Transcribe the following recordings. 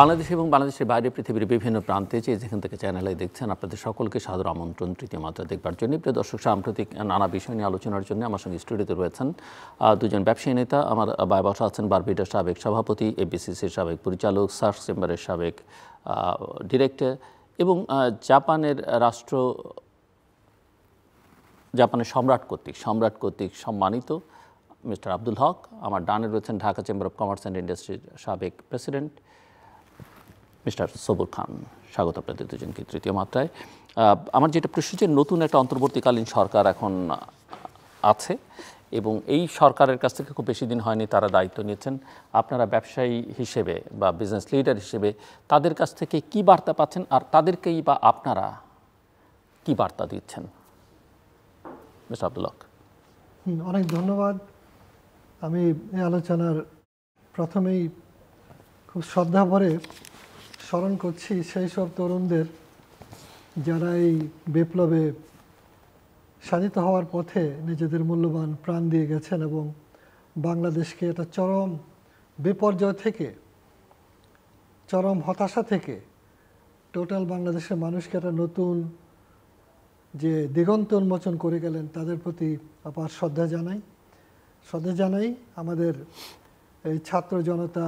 বাংলাদেশ এবং বাংলাদেশের বাইরে পৃথিবীর বিভিন্ন প্রান্তে যে যেখান থেকে চ্যানেলে দেখছেন আপনাদের সকলকে সাদর আমন্ত্রণ তৃতীয় মাত্রা দেখবার জন্য প্রিয় দর্শক সাম্প্রতিক নানা বিষয় নিয়ে আলোচনার জন্য আমার সঙ্গে স্টুডিওতে রয়েছেন দুজন ব্যবসায়ী নেতা আমার বাই বাসা আছেন বারবিটার সাবেক সভাপতি এবিসিসির সাবেক পরিচালক সার্স চেম্বারের সাবেক ডিরেক্টর এবং জাপানের রাষ্ট্র জাপানের সম্রাট কর্তৃক সম্রাট কর্তৃক সম্মানিত মিস্টার আব্দুল হক আমার ডানে রয়েছেন Dhaka chamber of commerce and ইন্ডাস্ট্রির সাবেক প্রেসিডেন্ট মিস্টার সবুর খান স্বাগত আপনাদের দুজনকে তৃতীয় মাত্রায় আমার যেটা প্রশ্ন যে নতুন একটা অন্তর্বর্তীকালীন সরকার এখন আছে এবং এই সরকারের কাছ থেকে খুব বেশি দিন হয়নি তারা দায়িত্ব নিয়েছেন আপনারা ব্যবসায়ী হিসেবে বা বিজনেস লিডার হিসেবে তাদের কাছ থেকে কি বার্তা পাচ্ছেন আর তাদেরকেই বা আপনারা কি বার্তা দিচ্ছেন মিস্টার আব্দুল অনেক ধন্যবাদ আমি এই আলোচনার প্রথমেই খুব শ্রদ্ধা ভরে স্মরণ করছি সেই সব তরুণদের যারা এই বিপ্লবে সাধিত হওয়ার পথে নিজেদের মূল্যবান প্রাণ দিয়ে গেছেন এবং বাংলাদেশকে একটা চরম বিপর্যয় থেকে চরম হতাশা থেকে টোটাল বাংলাদেশের মানুষকে একটা নতুন যে দিগন্ত উন্মোচন করে গেলেন তাদের প্রতি আবার শ্রদ্ধা জানাই শ্রদ্ধা জানাই আমাদের এই ছাত্র জনতা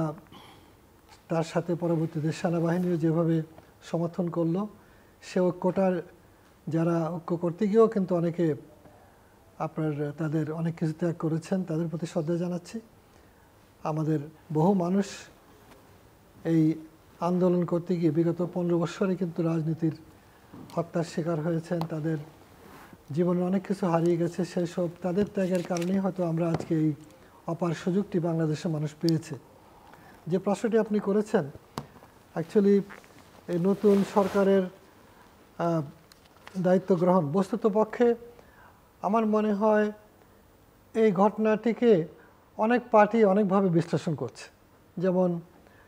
তার সাথে পরবর্তীতে সেনাবাহিনীও যেভাবে সমর্থন করলো সে ঐক্যটার যারা ঐক্য করতে গিয়েও কিন্তু অনেকে আপনার তাদের অনেক কিছু ত্যাগ করেছেন তাদের প্রতি শ্রদ্ধা জানাচ্ছি আমাদের বহু মানুষ এই আন্দোলন করতে গিয়ে বিগত পনেরো বৎসরে কিন্তু রাজনীতির হত্যার শিকার হয়েছেন তাদের জীবনে অনেক কিছু হারিয়ে গেছে সেসব তাদের ত্যাগের কারণেই হয়তো আমরা আজকে এই অপার সুযোগটি বাংলাদেশের মানুষ পেয়েছে যে প্রশ্নটি আপনি করেছেন অ্যাকচুয়ালি এই নতুন সরকারের দায়িত্ব গ্রহণ বস্তুত পক্ষে আমার মনে হয় এই ঘটনাটিকে অনেক পার্টি অনেকভাবে বিশ্লেষণ করছে যেমন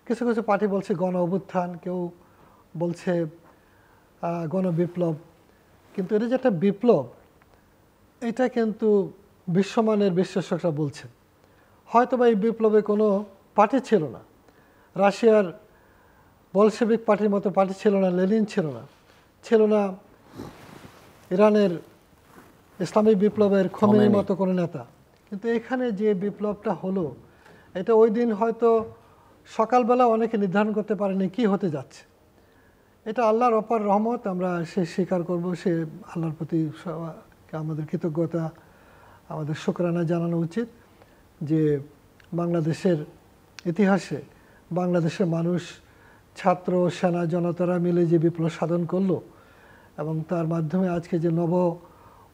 কিছু কিছু পার্টি বলছে গণ অভ্যুত্থান কেউ বলছে গণবিপ্লব কিন্তু এটা যে একটা বিপ্লব এটা কিন্তু বিশ্বমানের বিশ্লেষকরা বলছেন হয়তো বা এই বিপ্লবে কোনো পার্টি ছিল না রাশিয়ার বলসেবিক পার্টির মতো পার্টি ছিল না লেনিন ছিল না ছিল না ইরানের ইসলামিক বিপ্লবের খমেনির মতো কোনো নেতা কিন্তু এখানে যে বিপ্লবটা হলো এটা ওই দিন হয়তো সকালবেলা অনেকে নির্ধারণ করতে পারেনি কি হতে যাচ্ছে এটা আল্লাহর অপার রহমত আমরা সে স্বীকার করব সে আল্লাহর প্রতি আমাদের কৃতজ্ঞতা আমাদের শুক্রানা জানানো উচিত যে বাংলাদেশের ইতিহাসে বাংলাদেশের মানুষ ছাত্র সেনা জনতারা মিলে যে বিপ্লব সাধন করলো এবং তার মাধ্যমে আজকে যে নব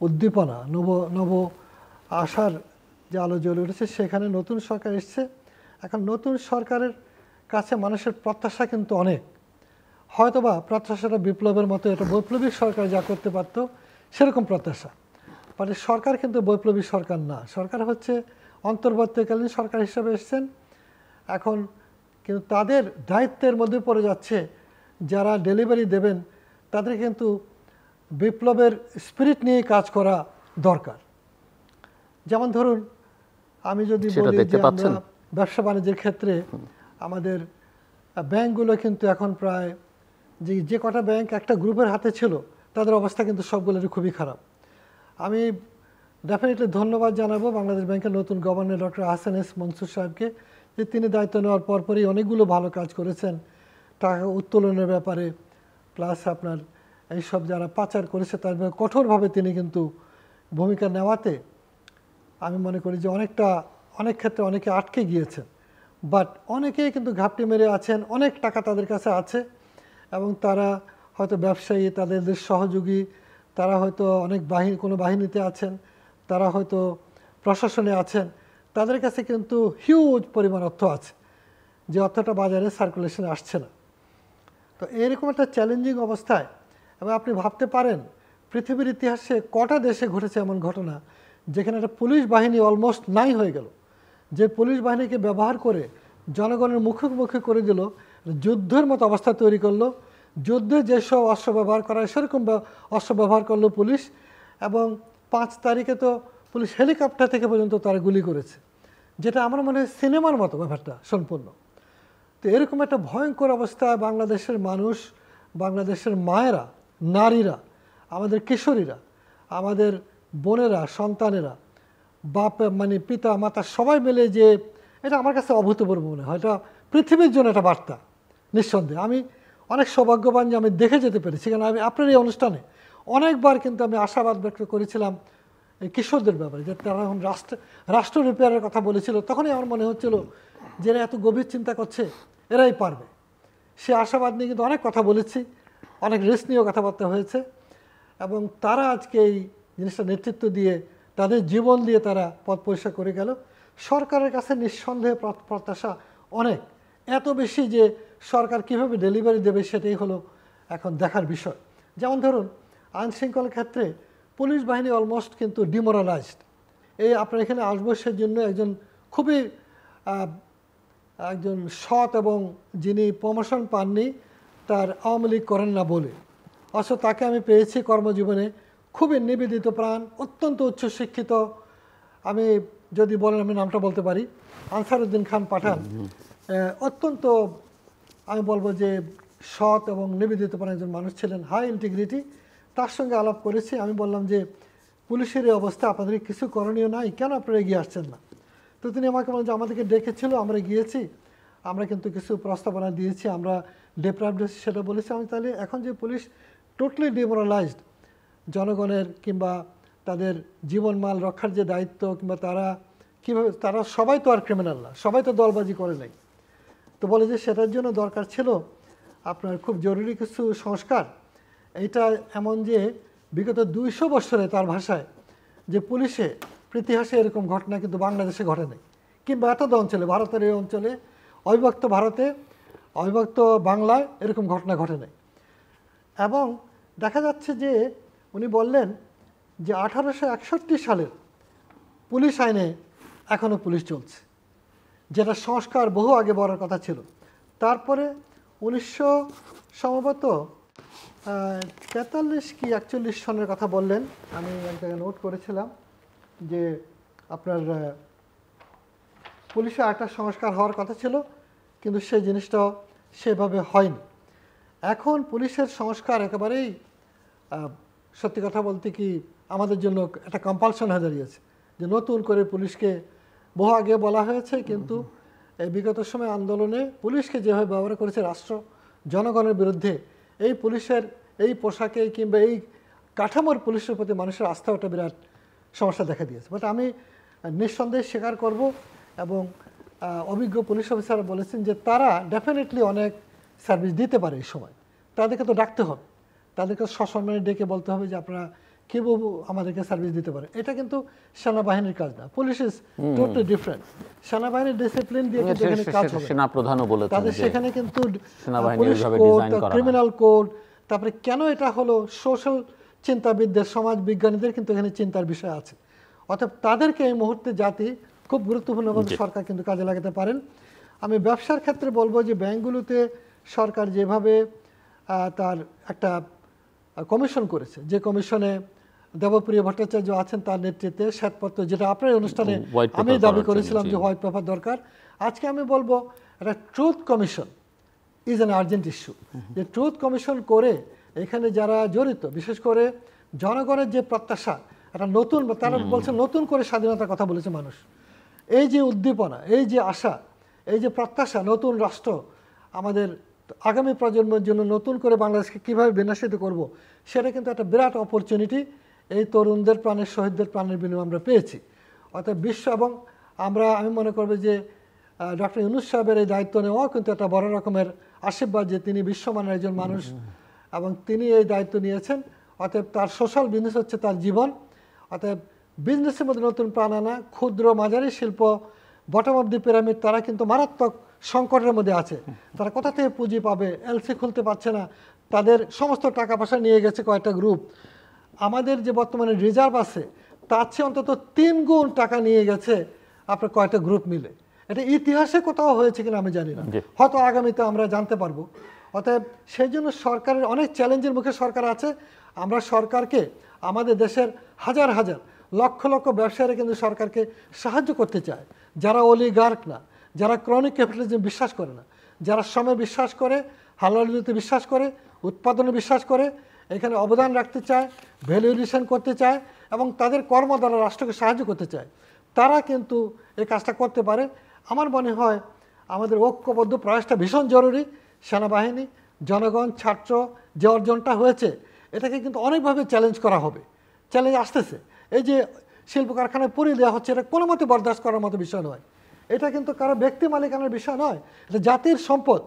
উদ্দীপনা নব নব আশার যে আলো জ্বলে উঠেছে সেখানে নতুন সরকার এসছে এখন নতুন সরকারের কাছে মানুষের প্রত্যাশা কিন্তু অনেক হয়তোবা প্রত্যাশাটা বিপ্লবের মতো এটা বৈপ্লবিক সরকার যা করতে পারত সেরকম প্রত্যাশা মানে সরকার কিন্তু বৈপ্লবিক সরকার না সরকার হচ্ছে অন্তর্বর্তীকালীন সরকার হিসেবে এসছেন এখন কিন্তু তাদের দায়িত্বের মধ্যে পড়ে যাচ্ছে যারা ডেলিভারি দেবেন তাদের কিন্তু বিপ্লবের স্পিরিট নিয়ে কাজ করা দরকার যেমন ধরুন আমি যদি বলি যে আমরা ব্যবসা বাণিজ্যের ক্ষেত্রে আমাদের ব্যাংকগুলো কিন্তু এখন প্রায় যে যে কটা ব্যাংক একটা গ্রুপের হাতে ছিল তাদের অবস্থা কিন্তু সবগুলোরই খুবই খারাপ আমি ডেফিনেটলি ধন্যবাদ জানাবো বাংলাদেশ ব্যাংকের নতুন governor doctor Ahsan S Mansur সাহেবকে যে তিনি দায়িত্ব নেওয়ার পরপরই অনেকগুলো ভালো কাজ করেছেন টাকা উত্তোলনের ব্যাপারে প্লাস আপনার এইসব যারা পাচার করেছে তার কঠোরভাবে তিনি কিন্তু ভূমিকা নেওয়াতে আমি মনে করি যে অনেকটা অনেক ক্ষেত্রে অনেকে আটকে গিয়েছেন বাট অনেকেই কিন্তু ঘাপটি মেরে আছেন অনেক টাকা তাদের কাছে আছে এবং তারা হয়তো ব্যবসায়ী তাদের সহযোগী তারা হয়তো অনেক বাহিনী কোনো বাহিনীতে আছেন তারা হয়তো প্রশাসনে আছেন তাদের কাছে কিন্তু হিউজ পরিমাণ অর্থ আছে যে অর্থটা বাজারে সার্কুলেশনে আসছে না তো এরকম একটা চ্যালেঞ্জিং অবস্থায় এবং আপনি ভাবতে পারেন পৃথিবীর ইতিহাসে কটা দেশে ঘটেছে এমন ঘটনা যেখানে একটা পুলিশ বাহিনী অলমোস্ট নাই হয়ে গেল যে পুলিশ বাহিনীকে ব্যবহার করে জনগণের মুখোমুখি করে দিল যুদ্ধের মতো অবস্থা তৈরি করলো যুদ্ধে যেসব অস্ত্র ব্যবহার করা সেরকম অস্ত্র ব্যবহার করলো পুলিশ এবং পাঁচ তারিখে তো পুলিশ হেলিকপ্টার থেকে পর্যন্ত তারা গুলি করেছে যেটা আমার মনে হয় সিনেমার মতো ব্যাপারটা সম্পূর্ণ তো এরকম একটা ভয়ঙ্কর অবস্থায় বাংলাদেশের মানুষ বাংলাদেশের মায়েরা নারীরা আমাদের কিশোরীরা আমাদের বোনেরা সন্তানেরা বাপ মানে পিতা মাতা সবাই মিলে যে এটা আমার কাছে অভূতপূর্ব মনে হয় এটা পৃথিবীর জন্য একটা বার্তা নিঃসন্দেহে আমি অনেক সৌভাগ্যবান যে আমি দেখে যেতে পেরেছি কারণ আমি আপনার এই অনুষ্ঠানে অনেকবার কিন্তু আমি আশাবাদ ব্যক্ত করেছিলাম কিশোরদের ব্যাপারে যে তারা এখন রাষ্ট্র রাষ্ট্র রিপেয়ারের কথা বলেছিল তখনই আমার মনে হচ্ছিল যে এরা এত গভীর চিন্তা করছে এরাই পারবে সে আশাবাদ নিয়ে কিন্তু অনেক কথা বলেছি অনেক রিস্ক নিয়েও কথাবার্তা হয়েছে এবং তারা আজকে এই জিনিসটা নেতৃত্ব দিয়ে তাদের জীবন দিয়ে তারা পথ পরিষ্কার করে গেল সরকারের কাছে নিঃসন্দেহে প্রত্যাশা অনেক এত বেশি যে সরকার কিভাবে ডেলিভারি দেবে সেটাই হলো এখন দেখার বিষয় যেমন ধরুন আইনশৃঙ্খলার ক্ষেত্রে পুলিশ বাহিনী অলমোস্ট কিন্তু ডিমোরালাইজড এই আপনার এখানে আসবসের জন্য একজন খুবই একজন সৎ এবং যিনি প্রমোশন পাননি তার আওয়ামী লীগ করেন না বলে অথচ তাকে আমি পেয়েছি কর্মজীবনে খুবই নিবেদিত প্রাণ অত্যন্ত উচ্চশিক্ষিত আমি যদি বলেন আমি নামটা বলতে পারি আনসারউদ্দিন খান পাঠান অত্যন্ত আমি বলবো যে সৎ এবং নিবেদিত প্রাণ একজন মানুষ ছিলেন হাই ইন্টিগ্রিটি তার সঙ্গে আলাপ করেছি আমি বললাম যে পুলিশের এই অবস্থা আপনাদের কিছু করণীয় নাই কেন আপনারা এগিয়ে আসছেন না তো তিনি আমাকে বলেন যে আমাদেরকে ডেকেছিল আমরা গিয়েছি আমরা কিন্তু কিছু প্রস্তাবনা দিয়েছি আমরা ডেপ্রাইভড সেটা বলেছি আমি তাহলে এখন যে পুলিশ টোটালি ডিমোরালাইজড জনগণের কিংবা তাদের জীবনমাল রক্ষার যে দায়িত্ব কিংবা তারা কীভাবে তারা সবাই তো আর ক্রিমিনাল না সবাই তো দলবাজি করে নাই তো বলে যে সেটার জন্য দরকার ছিল আপনার খুব জরুরি কিছু সংস্কার এটা এমন যে বিগত দুইশো বছরে তার ভাষায় যে পুলিশে ইতিহাসে এরকম ঘটনা কিন্তু বাংলাদেশে ঘটে নাই কিংবা এতদ অঞ্চলে ভারতের এই অঞ্চলে অবিভক্ত ভারতে অবিভক্ত বাংলায় এরকম ঘটনা ঘটে নাই এবং দেখা যাচ্ছে যে উনি বললেন যে আঠারোশো সালের পুলিশ আইনে এখনও পুলিশ চলছে যেটা সংস্কার বহু আগে বড়ার কথা ছিল তারপরে উনিশশো সম্ভবত তেতাল্লিশ কি একচল্লিশ সনের কথা বললেন আমি এক জায়গায় নোট করেছিলাম যে আপনার পুলিশে একটা সংস্কার হওয়ার কথা ছিল কিন্তু সেই জিনিসটা সেভাবে হয়নি এখন পুলিশের সংস্কার একেবারেই সত্যি কথা বলতে কি আমাদের জন্য একটা কম্পালশন হয়ে দাঁড়িয়েছে যে নতুন করে পুলিশকে বহু আগে বলা হয়েছে কিন্তু এই বিগত সময় আন্দোলনে পুলিশকে যেভাবে ব্যবহার করেছে রাষ্ট্র জনগণের বিরুদ্ধে এই পুলিশের এই পোশাকে কিংবা এই কাঠামোর পুলিশের প্রতি মানুষের আস্থা একটা বিরাট সমস্যা দেখা দিয়েছে বাট আমি নিঃসন্দেহে স্বীকার করব এবং অভিজ্ঞ পুলিশ অফিসার বলেছেন যে তারা ডেফিনেটলি অনেক সার্ভিস দিতে পারে এই সময় তাদেরকে তো ডাকতে হবে তাদেরকে সসম্মানে ডেকে বলতে হবে যে আপনারা কেউ আমাদেরকে সার্ভিস দিতে পারে এটা কিন্তু সেনাবাহিনীর কাজ না পুলিশ ইজ টোটালি ডিফারেন্ট সেনাবাহিনীর ডিসিপ্লিন দিয়ে কিন্তু এখানে কাজ হবে সেনা প্রধানও বলেছেন তাদের সেখানে কিন্তু সেনাবাহিনী এইভাবে ডিজাইন করা ক্রিমিনাল কোড তারপরে কেন এটা হলো সোশ্যাল চিন্তাবিদদের সমাজ বিজ্ঞানীদের কিন্তু এখানে চিন্তার বিষয় আছে অর্থাৎ তাদেরকে এই মুহূর্তে জাতি খুব গুরুত্বপূর্ণভাবে সরকার কিন্তু কাজে লাগাতে পারেন আমি ব্যবসার ক্ষেত্রে বলবো যে ব্যাংকগুলোতে সরকার যেভাবে তার একটা কমিশন করেছে যে কমিশনে দেবপ্রিয় ভট্টাচার্য আছেন তার নেতৃত্বে শ্বেতপত্র যেটা আপনার অনুষ্ঠানে আমি দাবি করেছিলাম যে হোয়াইট পেপার দরকার আজকে আমি বলবো একটা truth commission is an urgent issue যে ট্রুথ কমিশন করে এখানে যারা জড়িত বিশেষ করে জনগণের যে প্রত্যাশা একটা নতুন তারা বলছে নতুন করে স্বাধীনতার কথা বলেছে মানুষ এই যে উদ্দীপনা এই যে আশা এই যে প্রত্যাশা নতুন রাষ্ট্র আমাদের আগামী প্রজন্মের জন্য নতুন করে বাংলাদেশকে কীভাবে বিনাশিত করব সেটা কিন্তু একটা বিরাট অপরচুনিটি এই তরুণদের প্রাণের শহীদদের প্রাণের বিনিময় আমরা পেয়েছি অর্থাৎ বিশ্ব এবং আমরা আমি মনে করবো যে ডক্টর ইউনুস সাহেবের এই দায়িত্ব নেওয়া কিন্তু একটা বড় রকমের আশীর্বাদ যে তিনি বিশ্বমানের একজন মানুষ এবং তিনি এই দায়িত্ব নিয়েছেন অতএব তার সোশ্যাল বিজনেস হচ্ছে তার জীবন অতএব বিজনেসের মধ্যে নতুন প্রাণ আনা ক্ষুদ্র মাঝারি শিল্প বটম অব দি পিরামিড তারা কিন্তু মারাত্মক সংকটের মধ্যে আছে তারা কোথা থেকে পুঁজি পাবে এলসি খুলতে পারছে না তাদের সমস্ত টাকা পয়সা নিয়ে গেছে কয়েকটা গ্রুপ আমাদের যে বর্তমানে রিজার্ভ আছে তার চেয়ে অন্তত তিন গুণ টাকা নিয়ে গেছে আপনার কয়েকটা গ্রুপ মিলে এটা ইতিহাসে কোথাও হয়েছে কিনা আমি জানি না হয়তো আগামীতে আমরা জানতে পারবো অতএব সেই জন্য সরকারের অনেক চ্যালেঞ্জের মুখে সরকার আছে আমরা সরকারকে আমাদের দেশের হাজার হাজার লক্ষ লক্ষ ব্যবসায়ীরা কিন্তু সরকারকে সাহায্য করতে চায় যারা অলিগার্ক না যারা ক্রনিক ক্যাপিটালিজম বিশ্বাস করে না যারা শ্রমে বিশ্বাস করে হালালিতে বিশ্বাস করে উৎপাদনে বিশ্বাস করে এখানে অবদান রাখতে চায় ভ্যালুয়েশন করতে চায় এবং তাদের কর্ম দ্বারা রাষ্ট্রকে সাহায্য করতে চায় তারা কিন্তু এই কাজটা করতে পারে আমার মনে হয় আমাদের ঐক্যবদ্ধ প্রয়াসটা ভীষণ জরুরি সেনাবাহিনী জনগণ ছাত্র যে অর্জনটা হয়েছে এটাকে কিন্তু অনেকভাবে চ্যালেঞ্জ করা হবে চ্যালেঞ্জ আসতেছে এই যে শিল্প কারখানায় পুড়িয়ে দেওয়া হচ্ছে এটা কোনো মতে বরদাস্ত করার মতো বিষয় নয় এটা কিন্তু কারো ব্যক্তি মালিকানার বিষয় নয় এটা জাতির সম্পদ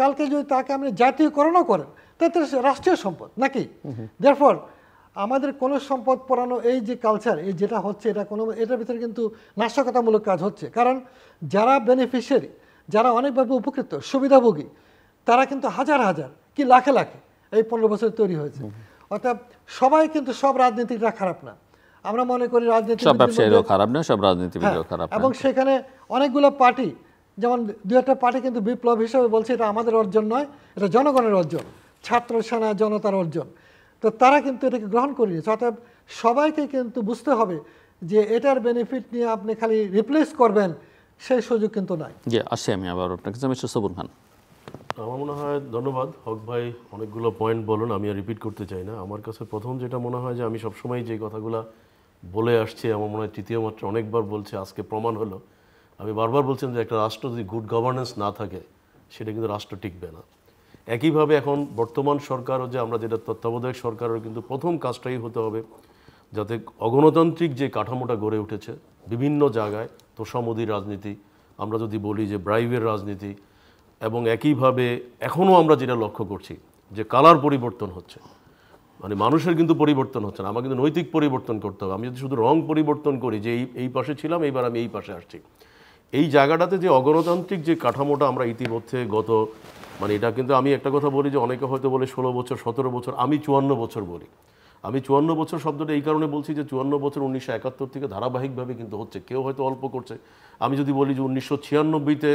কালকে যদি তাকে আপনি জাতীয়করণও করেন তাতে রাষ্ট্রীয় সম্পদ নাকি দেরফর আমাদের কোন সম্পদ পড়ানো এই যে কালচার এই যেটা হচ্ছে এটা কোনো এটার ভিতরে কিন্তু নাশকতামূলক কাজ হচ্ছে কারণ যারা বেনিফিশিয়ারি যারা অনেকভাবে উপকৃত সুবিধাভোগী তারা কিন্তু হাজার হাজার কি লাখে লাখে এই পনেরো বছরে তৈরি হয়েছে অর্থাৎ সবাই কিন্তু সব রাজনীতিকরা খারাপ না আমরা মনে করি রাজনীতি খারাপ না সব হ্যাঁ, এবং সেখানে অনেকগুলো পার্টি যেমন দু একটা পার্টি কিন্তু বিপ্লব হিসেবে বলছে এটা আমাদের অর্জন নয় এটা জনগণের অর্জন ছাত্র সেনা জনতার অর্জন তো তারা কিন্তু এটাকে গ্রহণ করিনি অর্থাৎ সবাইকে কিন্তু বুঝতে হবে যে এটার বেনিফিট নিয়ে আপনি খালি রিপ্লেস করবেন সেই সুযোগ কিন্তু নাই জি আসি আমি আবার আপনাকে কাছে সবুর খান আমার মনে হয় ধন্যবাদ হক ভাই অনেকগুলো পয়েন্ট বলুন আমি আর রিপিট করতে চাই না আমার কাছে প্রথম যেটা মনে হয় যে আমি সবসময় যে কথাগুলো বলে আসছি আমার মনে হয় তৃতীয় মাত্রা অনেকবার বলছে আজকে প্রমাণ হলো আমি বারবার বলছিলাম যে একটা রাষ্ট্র যদি গুড গভর্নেন্স না থাকে সেটা কিন্তু রাষ্ট্র টিকবে না একইভাবে এখন বর্তমান সরকারও যে আমরা যেটা তত্ত্বাবধায়ক সরকারের কিন্তু প্রথম কাজটাই হতে হবে যাতে অগণতান্ত্রিক যে কাঠামোটা গড়ে উঠেছে বিভিন্ন জায়গায় তোষামোদির রাজনীতি আমরা যদি বলি যে ব্রাইভের রাজনীতি এবং একইভাবে এখনও আমরা যেটা লক্ষ্য করছি যে কালার পরিবর্তন হচ্ছে মানে মানুষের কিন্তু পরিবর্তন হচ্ছে না আমাকে কিন্তু নৈতিক পরিবর্তন করতে হবে আমি যদি শুধু রং পরিবর্তন করি যে এই এই পাশে ছিলাম এইবার আমি এই পাশে আসছি এই জায়গাটাতে যে অগণতান্ত্রিক যে কাঠামোটা আমরা ইতিমধ্যে গত মানে এটা কিন্তু আমি একটা কথা বলি যে অনেকে হয়তো বলে ষোলো বছর সতেরো বছর আমি চুয়ান্ন বছর বলি আমি চুয়ান্ন বছর শব্দটা এই কারণে বলছি যে চুয়ান্ন বছর উনিশশো একাত্তর থেকে ধারাবাহিকভাবে কিন্তু হচ্ছে কেউ হয়তো অল্প করছে আমি যদি বলি যে উনিশশো ছিয়ানব্বইতে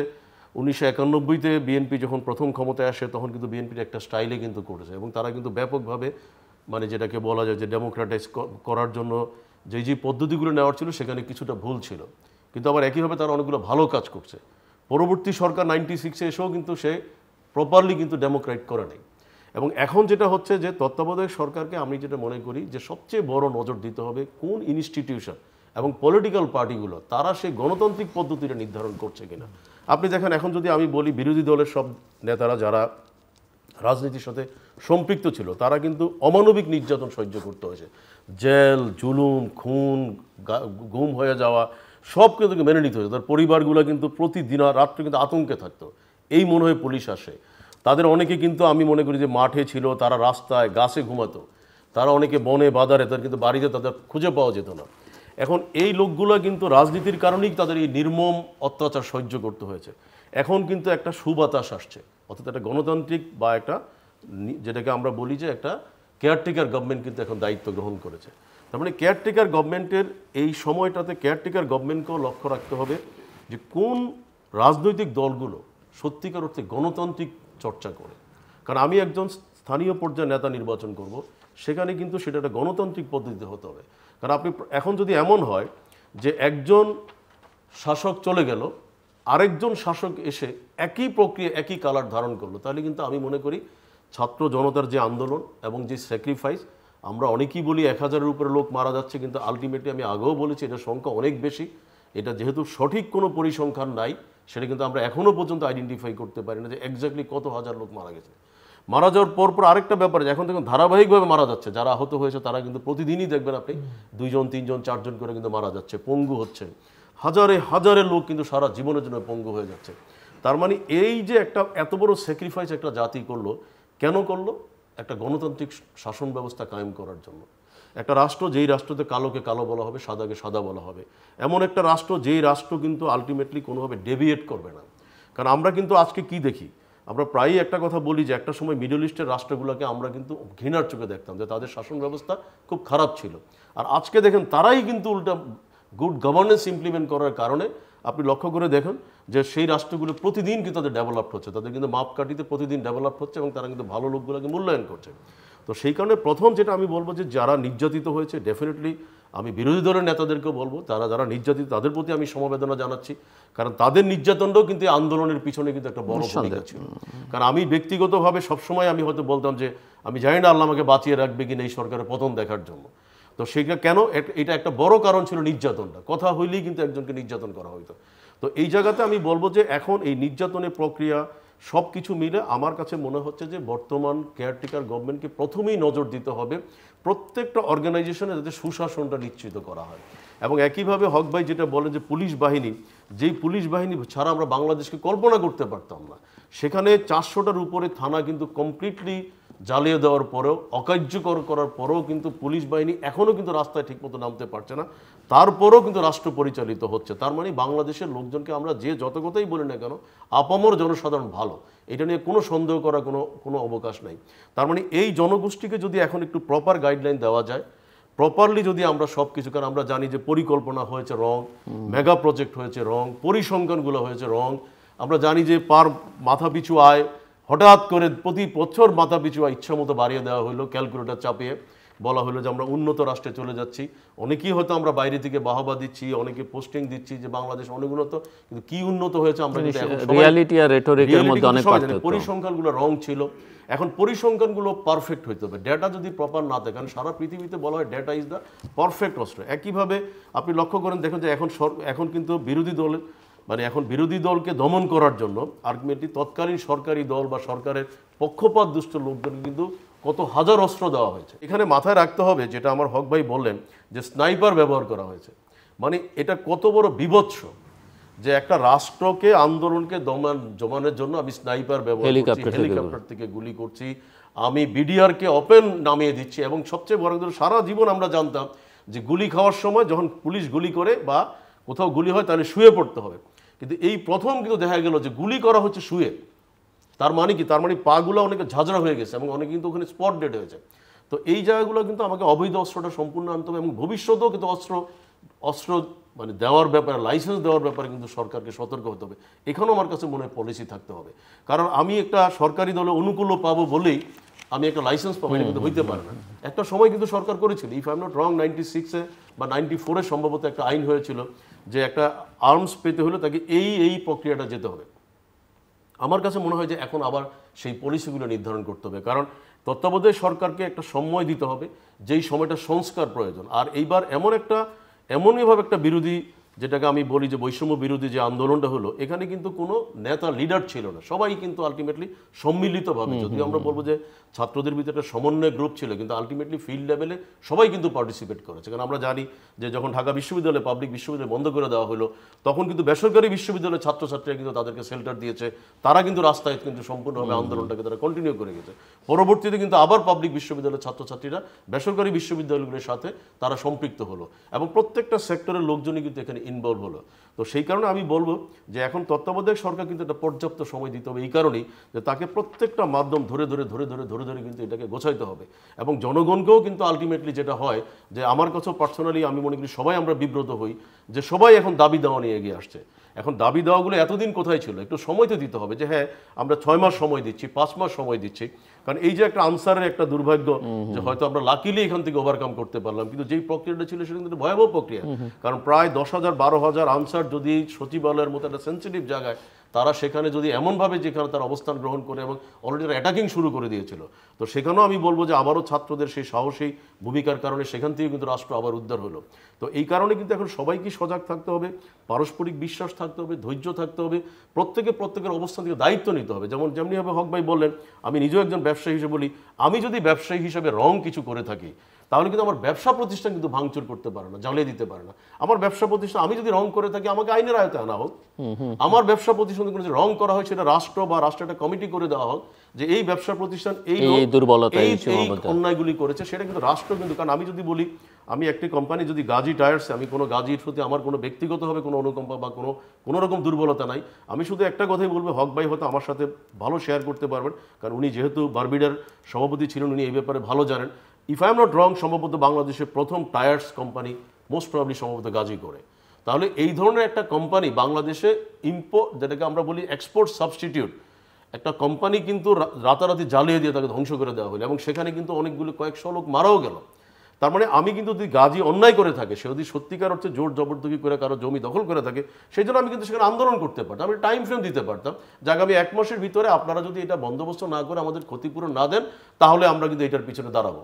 উনিশশো একানব্বইতে বিএনপি যখন প্রথম ক্ষমতায় আসে তখন কিন্তু বিএনপির একটা স্টাইলে কিন্তু করেছে এবং তারা কিন্তু ব্যাপকভাবে মানে যেটাকে বলা যায় যে ডেমোক্রাটাইজ করার জন্য যে যে পদ্ধতিগুলো নেওয়ার ছিল সেখানে কিছুটা ভুল ছিল কিন্তু আবার একইভাবে তারা অনেকগুলো ভালো কাজ করছে পরবর্তী সরকার নাইনটি সিক্সে এসেও কিন্তু সে প্রপারলি কিন্তু ডেমোক্রেট করে নেই এবং এখন যেটা হচ্ছে যে তত্ত্বাবধায়ক সরকারকে আমি যেটা মনে করি যে সবচেয়ে বড় নজর দিতে হবে কোন ইনস্টিটিউশন এবং পলিটিক্যাল পার্টিগুলো তারা সেই গণতান্ত্রিক পদ্ধতিটা নির্ধারণ করছে কিনা আপনি দেখেন এখন যদি আমি বলি বিরোধী দলের সব নেতারা যারা রাজনীতির সাথে সম্পৃক্ত ছিল তারা কিন্তু অমানবিক নির্যাতন সহ্য করতে হয়েছে জেল জুলুম খুন গুম হয়ে যাওয়া সব কিন্তু মেনে নিতে হয়েছে তার পরিবারগুলো কিন্তু প্রতিদিন রাত্রে কিন্তু আতঙ্কে থাকতো এই মনে হয় পুলিশ আসে তাদের অনেকে কিন্তু আমি মনে করি যে মাঠে ছিল তারা রাস্তায় গাছে ঘুমাতো তারা অনেকে বনে বাজারে তাদের কিন্তু বাড়িতে তাদের খুঁজে পাওয়া যেত না এখন এই লোকগুলো কিন্তু রাজনীতির কারণেই তাদের এই নির্মম অত্যাচার সহ্য করতে হয়েছে এখন কিন্তু একটা সুবাতাস আসছে অর্থাৎ একটা গণতান্ত্রিক বা একটা যেটাকে আমরা বলি যে একটা কেয়ারটেকার গভর্নমেন্ট কিন্তু এখন দায়িত্ব গ্রহণ করেছে তার মানে কেয়ারটেকার গভর্নমেন্টের এই সময়টাতে কেয়ারটেকার গভর্নমেন্টকেও লক্ষ্য রাখতে হবে যে কোন রাজনৈতিক দলগুলো সত্যিকার অর্থে গণতান্ত্রিক চর্চা করে কারণ আমি একজন স্থানীয় পর্যায়ে নেতা নির্বাচন করব সেখানে কিন্তু সেটা একটা গণতান্ত্রিক পদ্ধতিতে হতে হবে কারণ আপনি এখন যদি এমন হয় যে একজন শাসক চলে গেল আরেকজন শাসক এসে একই প্রক্রিয়া একই কালার ধারণ করলো তাহলে কিন্তু আমি মনে করি ছাত্র জনতার যে আন্দোলন এবং যে স্যাক্রিফাইস আমরা অনেকেই বলি এক হাজারের উপরে লোক মারা যাচ্ছে কিন্তু আলটিমেটলি আমি আগেও বলেছি এটা সংখ্যা অনেক বেশি এটা যেহেতু সঠিক কোনো পরিসংখ্যান নাই সেটা কিন্তু আমরা এখনও পর্যন্ত আইডেন্টিফাই করতে পারি না যে একজাক্টলি কত হাজার লোক মারা গেছে মারা যাওয়ার পরপর আরেকটা ব্যাপার এখন দেখুন ধারাবাহিকভাবে মারা যাচ্ছে যারা আহত হয়েছে তারা কিন্তু প্রতিদিনই দেখবেন আপনি দুইজন তিনজন চারজন করে কিন্তু মারা যাচ্ছে পঙ্গু হচ্ছে হাজারে হাজারে লোক কিন্তু সারা জীবনের জন্য পঙ্গু হয়ে যাচ্ছে তার মানে এই যে একটা এত বড় স্যাক্রিফাইস একটা জাতি করলো কেন করলো একটা গণতান্ত্রিক শাসন ব্যবস্থা কায়েম করার জন্য একটা রাষ্ট্র যেই রাষ্ট্রতে কালোকে কালো বলা হবে সাদাকে সাদা বলা হবে এমন একটা রাষ্ট্র যেই রাষ্ট্র কিন্তু আলটিমেটলি কোনোভাবে ডেভিয়েট করবে না কারণ আমরা কিন্তু আজকে কি দেখি আমরা প্রায়ই একটা কথা বলি যে একটা সময় মিডল ইস্টের রাষ্ট্রগুলোকে আমরা কিন্তু ঘৃণার চোখে দেখতাম যে তাদের শাসন ব্যবস্থা খুব খারাপ ছিল আর আজকে দেখেন তারাই কিন্তু উল্টা গুড গভর্নেন্স ইমপ্লিমেন্ট করার কারণে আপনি লক্ষ্য করে দেখেন যে সেই রাষ্ট্রগুলো প্রতিদিন কিন্তু তাদের ডেভেলপ হচ্ছে তাদের কিন্তু মাপকাঠিতে প্রতিদিন ডেভেলপ হচ্ছে এবং তারা কিন্তু ভালো লোকগুলোকে মূল্যায়ন করছে তো সেই কারণে প্রথম যেটা আমি বলবো যে যারা নির্যাতিত হয়েছে ডেফিনেটলি আমি বিরোধী দলের নেতাদেরকে বলবো তারা যারা নির্যাতিত তাদের প্রতি আমি সমবেদনা জানাচ্ছি কারণ তাদের নির্যাতনটাও কিন্তু আন্দোলনের পিছনে কিন্তু একটা বড় ভূমিকা ছিল কারণ আমি ব্যক্তিগতভাবে সবসময় আমি হয়তো বলতাম যে আমি জানি না আল্লাহ আমাকে বাঁচিয়ে রাখবে কিনা এই সরকারের পতন দেখার জন্য তো সেটা কেন এটা একটা বড় কারণ ছিল নির্যাতনটা কথা হইলেই কিন্তু একজনকে নির্যাতন করা হইতো তো এই জায়গাতে আমি বলবো যে এখন এই নির্যাতনের প্রক্রিয়া সব কিছু মিলে আমার কাছে মনে হচ্ছে যে বর্তমান কেয়ারটেকার গভর্নমেন্টকে প্রথমেই নজর দিতে হবে প্রত্যেকটা অর্গানাইজেশনে যাতে সুশাসনটা নিশ্চিত করা হয় এবং একইভাবে হক ভাই যেটা বলেন যে পুলিশ বাহিনী যেই পুলিশ বাহিনী ছাড়া আমরা বাংলাদেশকে কল্পনা করতে পারতাম না সেখানে চারশোটার উপরে থানা কিন্তু কমপ্লিটলি জ্বালিয়ে দেওয়ার পরেও অকার্যকর করার পরেও কিন্তু পুলিশ বাহিনী এখনও কিন্তু রাস্তায় ঠিকমতো নামতে পারছে না তারপরেও কিন্তু রাষ্ট্র পরিচালিত হচ্ছে তার মানে বাংলাদেশের লোকজনকে আমরা যে যত কথাই বলি না কেন আপামর জনসাধারণ ভালো এটা নিয়ে কোনো সন্দেহ করার কোনো কোনো অবকাশ নাই তার মানে এই জনগোষ্ঠীকে যদি এখন একটু প্রপার গাইডলাইন দেওয়া যায় প্রপারলি যদি আমরা সব কিছু কারণ আমরা জানি যে পরিকল্পনা হয়েছে রং মেগা প্রজেক্ট হয়েছে রং পরিসংখ্যানগুলো হয়েছে রং আমরা জানি যে পার মাথা পিছু আয় হঠাৎ করে প্রতি বছর মাথা পিছু ইচ্ছা মতো বাড়িয়ে দেওয়া হলো ক্যালকুলেটার চাপিয়ে বলা হলো যে আমরা উন্নত রাষ্ট্রে চলে যাচ্ছি অনেকেই হয়তো আমরা বাইরে থেকে বাহবা দিচ্ছি অনেকে পোস্টিং দিচ্ছি যে বাংলাদেশ অনেক উন্নত কিন্তু কি উন্নত হয়েছে আমরা পরিসংখ্যানগুলো রং ছিল এখন পরিসংখ্যানগুলো পারফেক্ট হইতে হবে ডেটা যদি প্রপার না থাকে কারণ সারা পৃথিবীতে বলা হয় ডেটা ইজ দ্য পারফেক্ট অস্ত্র একইভাবে আপনি লক্ষ্য করেন দেখেন যে এখন এখন কিন্তু বিরোধী দলের মানে এখন বিরোধী দলকে দমন করার জন্য আলটিমেটলি তৎকালীন সরকারি দল বা সরকারের পক্ষপাত দুষ্ট লোকজন কিন্তু কত হাজার অস্ত্র দেওয়া হয়েছে এখানে মাথায় রাখতে হবে যেটা আমার হক ভাই বললেন যে স্নাইপার ব্যবহার করা হয়েছে মানে এটা কত বড় বিভৎস যে একটা রাষ্ট্রকে আন্দোলনকে দমান জমানোর জন্য আমি স্নাইপার ব্যবহার করছি হেলিকপ্টার থেকে গুলি করছি আমি বিডিআরকে ওপেন নামিয়ে দিচ্ছি এবং সবচেয়ে বড় কথা সারা জীবন আমরা জানতাম যে গুলি খাওয়ার সময় যখন পুলিশ গুলি করে বা কোথাও গুলি হয় তাহলে শুয়ে পড়তে হবে কিন্তু এই প্রথম কিন্তু দেখা গেল যে গুলি করা হচ্ছে শুয়ে তার মানে কি তার মানে পাগুলো অনেক ঝাঁঝরা হয়ে গেছে এবং অনেকে কিন্তু ওখানে স্পট ডেড হয়েছে তো এই জায়গাগুলো কিন্তু আমাকে অবৈধ অস্ত্রটা সম্পূর্ণ আনতে হবে এবং ভবিষ্যতেও কিন্তু অস্ত্র অস্ত্র মানে দেওয়ার ব্যাপারে লাইসেন্স দেওয়ার ব্যাপারে কিন্তু সরকারকে সতর্ক হতে হবে এখানেও আমার কাছে মনে হয় পলিসি থাকতে হবে কারণ আমি একটা সরকারি দলে অনুকূলও পাবো বলেই আমি একটা লাইসেন্স পাবো এটা কিন্তু হইতে পারে না একটা সময় কিন্তু সরকার করেছিল if I am not wrong ninety সিক্সে বা নাইনটি ফোরে সম্ভবত একটা আইন হয়েছিল যে একটা আর্মস পেতে হলে তাকে এই এই প্রক্রিয়াটা যেতে হবে আমার কাছে মনে হয় যে এখন আবার সেই পলিসিগুলো নির্ধারণ করতে হবে কারণ তত্ত্বাবধায়ক সরকারকে একটা সময় দিতে হবে যেই সময়টা সংস্কার প্রয়োজন আর এইবার এমন একটা এমনইভাবে একটা বিরোধী যেটাকে আমি বলি যে বৈষম্য বিরোধী যে আন্দোলনটা হলো এখানে কিন্তু কোনো নেতা লিডার ছিল না সবাই কিন্তু আলটিমেটলি সম্মিলিতভাবে যদি আমরা বলবো যে ছাত্রদের ভিতরে একটা সমন্বয় গ্রুপ ছিল কিন্তু আলটিমেটলি ফিল্ড লেভেলে সবাই কিন্তু পার্টিসিপেট করেছে কারণ আমরা জানি যে যখন ঢাকা বিশ্ববিদ্যালয়ে পাবলিক বিশ্ববিদ্যালয় বন্ধ করে দেওয়া হলো তখন কিন্তু বেসরকারি বিশ্ববিদ্যালয়ের ছাত্রছাত্রীরা কিন্তু তাদেরকে সেল্টার দিয়েছে তারা কিন্তু রাস্তায় কিন্তু সম্পূর্ণভাবে আন্দোলনটাকে তারা কন্টিনিউ করে গেছে পরবর্তীতে কিন্তু আবার পাবলিক বিশ্ববিদ্যালয়ের ছাত্রছাত্রীরা বেসরকারি বিশ্ববিদ্যালয়গুলোর সাথে তারা সম্পৃক্ত হলো এবং প্রত্যেকটা সেক্টরের লোকজনই কিন্তু এখানে ইনভলভ হলো তো সেই কারণে আমি বলবো যে এখন তত্ত্বাবধায়ক সরকার কিন্তু এটা পর্যাপ্ত সময় দিতে হবে এই কারণেই যে তাকে প্রত্যেকটা মাধ্যম ধরে ধরে ধরে ধরে ধরে ধরে কিন্তু এটাকে গোছাইতে হবে এবং জনগণকেও কিন্তু আলটিমেটলি যেটা হয় যে আমার কাছেও পার্সোনালি আমি মনে করি সবাই আমরা বিব্রত হই যে সবাই এখন দাবি দাওয়া নিয়ে এগিয়ে আসছে এখন দাবি দেওয়াগুলো এতদিন কোথায় ছিল একটু সময় তো দিতে হবে যে হ্যাঁ আমরা ছয় মাস সময় দিচ্ছি পাঁচ মাস সময় দিচ্ছি কারণ এই যে একটা আনসারের একটা দুর্ভাগ্য যে হয়তো আমরা লাকিলি এখান থেকে ওভারকাম করতে পারলাম কিন্তু যেই প্রক্রিয়াটা ছিল সেটা কিন্তু ভয়াবহ প্রক্রিয়া কারণ প্রায় দশ হাজার বারো হাজার আনসার যদি সচিবালয়ের মতো একটা সেন্সিটিভ জায়গায় তারা সেখানে যদি এমনভাবে যেখানে তার অবস্থান গ্রহণ করে এবং অলরেডি অ্যাটাকিং শুরু করে দিয়েছিল তো সেখানেও আমি বলবো যে আবারও ছাত্রদের সেই সাহসী ভূমিকার কারণে সেখান থেকে কিন্তু রাষ্ট্র আবার উদ্ধার হলো তো এই কারণে কিন্তু এখন সবাইকে সজাগ থাকতে হবে পারস্পরিক বিশ্বাস থাকতে হবে ধৈর্য থাকতে হবে প্রত্যেকে প্রত্যেকের অবস্থান থেকে দায়িত্ব নিতে হবে যেমন যেমনিভাবে হক ভাই বললেন আমি নিজেও একজন ব্যবসায়ী হিসেবে বলি আমি যদি ব্যবসায়ী হিসেবে রং কিছু করে থাকি তাহলে কিন্তু আমার ব্যবসা প্রতিষ্ঠান কিন্তু ভাঙচুর করতে পারে না জ্বালিয়ে দিতে পারে না আমার ব্যবসা প্রতিষ্ঠান আমি যদি রং করে থাকি আমাকে আইনের আয়তে আনা হোক আমার ব্যবসা প্রতিষ্ঠান কোনো রং করা হয় সেটা রাষ্ট্র বা রাষ্ট্র একটা কমিটি করে দেওয়া হোক যে এই ব্যবসা প্রতিষ্ঠান এই অন্যায়গুলি করেছে সেটা কিন্তু রাষ্ট্র কিন্তু কারণ আমি যদি বলি আমি একটি কোম্পানি যদি গাজী টায়ার্স আমি কোনো গাজীর প্রতি আমার কোনো ব্যক্তিগতভাবে কোনো অনুকম্পা বা কোনো কোনো রকম দুর্বলতা নাই আমি শুধু একটা কথাই বলবো হক ভাই হয়তো আমার সাথে ভালো শেয়ার করতে পারবেন কারণ উনি যেহেতু বারবিডার সভাপতি ছিলেন উনি এই ব্যাপারে ভালো জানেন if I am not wrong সম্ভবত বাংলাদেশের প্রথম টায়ার্স কোম্পানি মোস্ট প্রবলি সম্ভবত গাজী করে তাহলে এই ধরনের একটা কোম্পানি বাংলাদেশে ইম্পোর্ট যেটাকে আমরা বলি এক্সপোর্ট সাবস্টিটিউট একটা কোম্পানি কিন্তু রাতারাতি জ্বালিয়ে দিয়ে তাকে ধ্বংস করে দেওয়া হলো এবং সেখানে কিন্তু অনেকগুলো কয়েকশো লোক মারাও গেল তার মানে আমি কিন্তু যদি গাজী অন্যায় করে থাকে সে যদি সত্যিকার অর্থে জোর জবরদখি করে কারো জমি দখল করে থাকে সেই জন্য আমি কিন্তু সেখানে আন্দোলন করতে পারতাম আমি টাইম ফ্রেম দিতে পারতাম যে আগামী এক মাসের ভিতরে আপনারা যদি এটা বন্দোবস্ত না করে আমাদের ক্ষতিপূরণ না দেন তাহলে আমরা কিন্তু এটার পিছনে দাঁড়াবো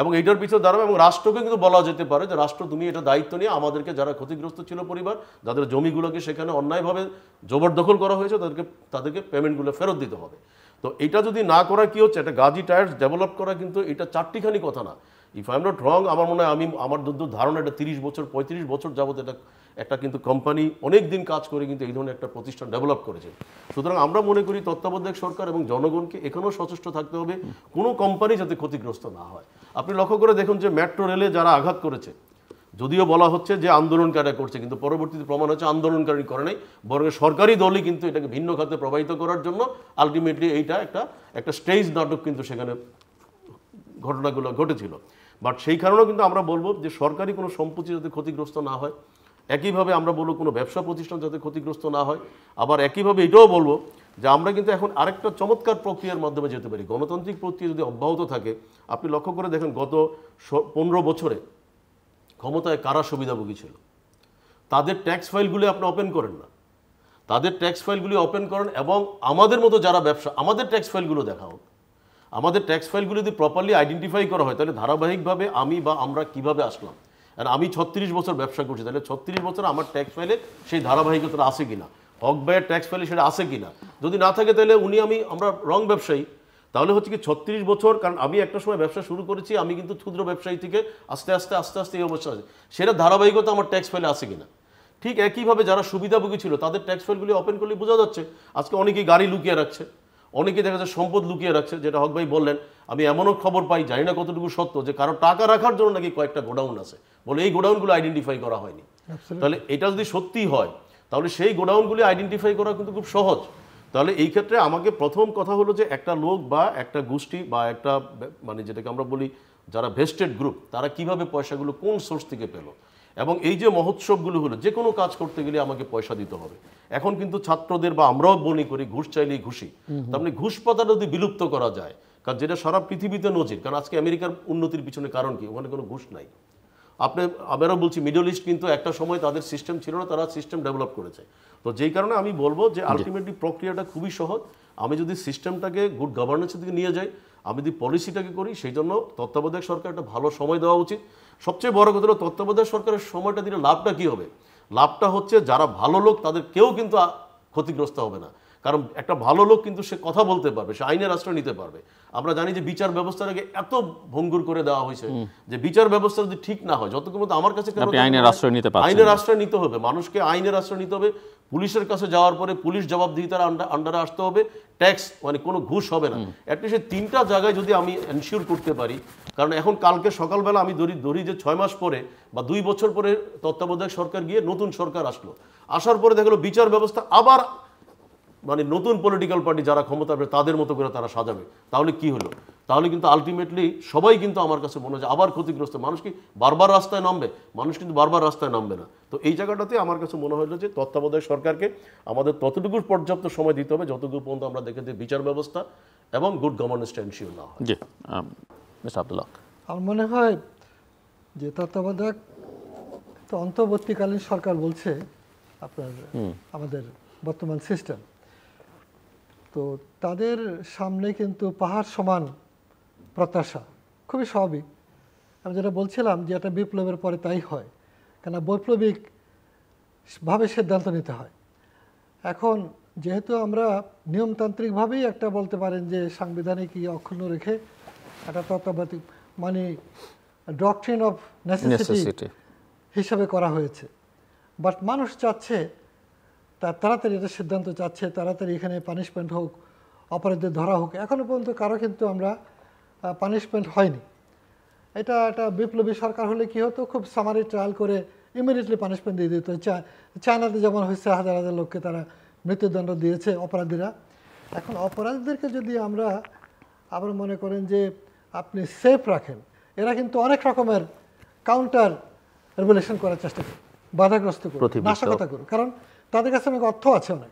এবং এইটার পিছনে দাঁড়াবে এবং রাষ্ট্রকে কিন্তু বলা যেতে পারে যে রাষ্ট্র তুমি এটা দায়িত্ব নিয়ে আমাদেরকে যারা ক্ষতিগ্রস্ত ছিল পরিবার যাদের জমিগুলোকে সেখানে অন্যায়ভাবে জবরদখল করা হয়েছে তাদেরকে তাদেরকে পেমেন্টগুলো ফেরত দিতে হবে তো এটা যদি না করা কি হচ্ছে একটা গাজী টায়ার্স ডেভেলপ করা কিন্তু এটা চারটিখানি কথা না if I am not wrong আমার মনে হয় আমি আমার দুধ ধারণা এটা তিরিশ বছর পঁয়ত্রিশ বছর যাবত এটা একটা কিন্তু কোম্পানি অনেক দিন কাজ করে কিন্তু এই ধরনের একটা প্রতিষ্ঠান ডেভেলপ করেছে সুতরাং আমরা মনে করি তত্ত্বাবধায়ক সরকার এবং জনগণকে এখানেও সচেষ্ট থাকতে হবে কোনো কোম্পানি যাতে ক্ষতিগ্রস্ত না হয় আপনি লক্ষ্য করে দেখুন যে মেট্রো রেলে যারা আঘাত করেছে যদিও বলা হচ্ছে যে আন্দোলনকারীরা করছে কিন্তু পরবর্তীতে প্রমাণ হচ্ছে আন্দোলনকারী করে নাই বরং সরকারি দলই কিন্তু এটাকে ভিন্ন খাতে প্রবাহিত করার জন্য আলটিমেটলি এইটা একটা একটা স্টেজ নাটক কিন্তু সেখানে ঘটনাগুলো ঘটেছিল বাট সেই কারণেও কিন্তু আমরা বলবো যে সরকারি কোনো সম্পত্তি যাতে ক্ষতিগ্রস্ত না হয় একইভাবে আমরা বলবো কোনো ব্যবসা প্রতিষ্ঠান যাতে ক্ষতিগ্রস্ত না হয় আবার একইভাবে এটাও বলবো যে আমরা কিন্তু এখন আরেকটা চমৎকার প্রক্রিয়ার মাধ্যমে যেতে পারি গণতান্ত্রিক প্রক্রিয়া যদি অব্যাহত থাকে আপনি লক্ষ্য করে দেখেন গত পনেরো বছরে ক্ষমতায় কারা সুবিধাভোগী ছিল তাদের ট্যাক্স ফাইলগুলি আপনি ওপেন করেন না তাদের ট্যাক্স ফাইলগুলি ওপেন করেন এবং আমাদের মতো যারা ব্যবসা আমাদের ট্যাক্স ফাইলগুলো দেখা হোক আমাদের ট্যাক্স ফাইলগুলো যদি প্রপারলি আইডেন্টিফাই করা হয় তাহলে ধারাবাহিকভাবে আমি বা আমরা কিভাবে আসলাম আর আমি ছত্রিশ বছর ব্যবসা করছি তাহলে ছত্রিশ বছর আমার ট্যাক্স ফাইলে সেই ধারাবাহিকতা আছে কিনা হক ব্যয়ের ট্যাক্স ফাইলে সেটা আছে কিনা যদি না থাকে তাহলে উনি আমি আমরা রং ব্যবসায়ী তাহলে হচ্ছে কি ছত্রিশ বছর কারণ আমি একটা সময় ব্যবসা শুরু করেছি আমি কিন্তু ক্ষুদ্র ব্যবসায়ী থেকে আস্তে আস্তে আস্তে আস্তে এই অবস্থা আছে সেটা ধারাবাহিকতা আমার ট্যাক্স ফাইলে আছে কিনা ঠিক একইভাবে যারা সুবিধাভোগী ছিল তাদের ট্যাক্স ফাইলগুলি ওপেন করলে বোঝা যাচ্ছে আজকে অনেকেই গাড়ি লুকিয়ে রাখছে অনেকে দেখা যায় সম্পদ লুকিয়ে রাখছে যেটা হক ভাই বললেন আমি এমনও খবর পাই জানি না কতটুকু সত্য যে কারো টাকা রাখার জন্য নাকি কয়েকটা গোডাউন আছে বলে এই গোডাউনগুলো আইডেন্টিফাই করা হয়নি তাহলে এটা যদি সত্যি হয় তাহলে সেই গোডাউনগুলি আইডেন্টিফাই করা কিন্তু খুব সহজ তাহলে এই ক্ষেত্রে আমাকে প্রথম কথা হলো যে একটা লোক বা একটা গোষ্ঠী বা একটা মানে যেটাকে আমরা বলি যারা ভেস্টেড গ্রুপ তারা কিভাবে পয়সাগুলো কোন সোর্স থেকে পেলো এবং এই যে মহোৎসবগুলো হলো যে কোনো কাজ করতে গেলে আমাকে পয়সা দিতে হবে এখন কিন্তু ছাত্রদের বা আমরাও মনে করি ঘুষ চাইলেই ঘুষি তারপরে মানে ঘুষ পাতা যদি বিলুপ্ত করা যায় কারণ যেটা সারা পৃথিবীতে নজির কারণ আজকে আমেরিকার উন্নতির পিছনে কারণ কি ওখানে কোনো ঘুষ নাই আপনি আবারও বলছি মিডল ইস্ট কিন্তু একটা সময় তাদের সিস্টেম ছিল না তারা সিস্টেম ডেভেলপ করেছে তো যেই কারণে আমি বলবো যে আলটিমেটলি প্রক্রিয়াটা খুবই সহজ আমি যদি সিস্টেমটাকে গুড গভর্নেন্সের দিকে নিয়ে যাই আমি যদি পলিসিটাকে করি সেই জন্য তত্ত্বাবধায়ক সরকার একটা ভালো সময় দেওয়া উচিত সবচেয়ে বড় কথা হলো তত্ত্বাবধায়ক সরকারের সময়টা দিলে লাভটা কি হবে লাভটা হচ্ছে যারা ভালো লোক তাদের কেউ কিন্তু ক্ষতিগ্রস্ত হবে না কারণ একটা ভালো লোক কিন্তু সে কথা বলতে পারবে সে আইনের আশ্রয় নিতে পারবে আমরা জানি যে বিচার ব্যবস্থাটাকে এত ভঙ্গুর করে দেওয়া হয়েছে যে বিচার ব্যবস্থা যদি ঠিক না হয় যতক্ষণ পর্যন্ত আমার কাছে আইনের আশ্রয় নিতে পারবে আইনের আশ্রয় নিতে হবে মানুষকে আইনের আশ্রয় নিতে হবে পুলিশের কাছে যাওয়ার পরে পুলিশ জবাবদিহিতার আন্ডারে আসতে হবে ট্যাক্স মানে কোনো ঘুষ হবে না অ্যাটলিস্ট তিনটা জায়গায় যদি আমি এনশিওর করতে পারি কারণ এখন কালকে সকালবেলা আমি ধরি ধরি যে ছয় মাস পরে বা দুই বছর পরে তত্ত্বাবধায়ক সরকার গিয়ে নতুন সরকার আসলো আসার পরে দেখা বিচার ব্যবস্থা আবার মানে নতুন পলিটিক্যাল পার্টি যারা ক্ষমতা পাবে তাদের মতো করে তারা সাজাবে তাহলে কি হলো তাহলে কিন্তু আলটিমেটলি সবাই কিন্তু আমার কাছে মনে হয় আবার ক্ষতিগ্রস্ত মানুষ কি বারবার রাস্তায় নামবে মানুষ কিন্তু বারবার রাস্তায় নামবে না তো এই জায়গাটাতে আমার কাছে মনে হলো যে তত্ত্বাবধায়ক সরকারকে আমাদের ততটুকু পর্যাপ্ত সময় দিতে হবে যতটুকু পর্যন্ত আমরা দেখে যে বিচার ব্যবস্থা এবং গুড গভর্নেন্স এনশিওর না হয় মিস্টার আব্দুল্লাহ আমার মনে হয় যে তত্ত্বাবধায়ক তো অন্তর্বর্তীকালীন সরকার বলছে আপনার আমাদের বর্তমান সিস্টেম তো তাদের সামনে কিন্তু পাহাড় সমান প্রত্যাশা খুবই স্বাভাবিক আমি যেটা বলছিলাম যে একটা বিপ্লবের পরে তাই হয় কেন বৈপ্লবিকভাবে সিদ্ধান্ত নিতে হয় এখন যেহেতু আমরা নিয়মতান্ত্রিকভাবেই একটা বলতে পারেন যে সাংবিধানিক ইয়ে অক্ষুণ্ণ রেখে এটা তত্ত্বাবধিক মানে অফ নেসেসিটি হিসাবে করা হয়েছে বাট মানুষ চাচ্ছে তার তাড়াতাড়ি এটা সিদ্ধান্ত চাচ্ছে তাড়াতাড়ি এখানে পানিশমেন্ট হোক অপরাধীদের ধরা হোক এখনও পর্যন্ত কারো কিন্তু আমরা পানিশমেন্ট হয়নি এটা একটা বিপ্লবী সরকার হলে কি হতো খুব সামারি ট্রায়াল করে ইমিডিয়েটলি পানিশমেন্ট দিয়ে দিত চায়নাতে যেমন হয়েছে হাজার হাজার লোককে তারা মৃত্যুদণ্ড দিয়েছে অপরাধীরা এখন অপরাধীদেরকে যদি আমরা আবার মনে করেন যে আপনি সেফ রাখেন এরা কিন্তু অনেক রকমের কাউন্টার রেগুলেশন করার চেষ্টা করে বাধাগ্রস্ত করুন নাশকতা করুন কারণ তাদের কাছে অনেক অর্থ আছে অনেক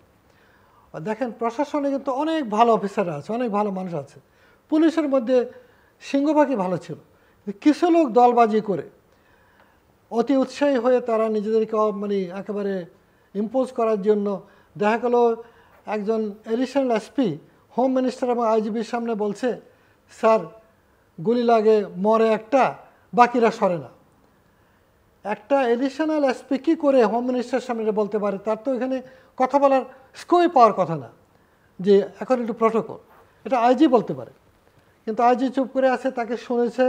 দেখেন প্রশাসনে কিন্তু অনেক ভালো অফিসাররা আছে অনেক ভালো মানুষ আছে পুলিশের মধ্যে সিংহভাগই ভালো ছিল কিছু লোক দলবাজি করে অতি উৎসাহী হয়ে তারা নিজেদেরকে মানে একেবারে ইম্পোজ করার জন্য দেখা গেল একজন এডিশনাল এসপি হোম মিনিস্টার এবং আইজিপির সামনে বলছে স্যার গুলি লাগে মরে একটা বাকিরা সরে না একটা এডিশনাল এসপি কী করে হোম মিনিস্টার সামনে বলতে পারে তার তো এখানে কথা বলার স্কোই পাওয়ার কথা না যে এখন একটু প্রটোকল এটা আইজি বলতে পারে কিন্তু আইজি চুপ করে আছে তাকে শুনেছে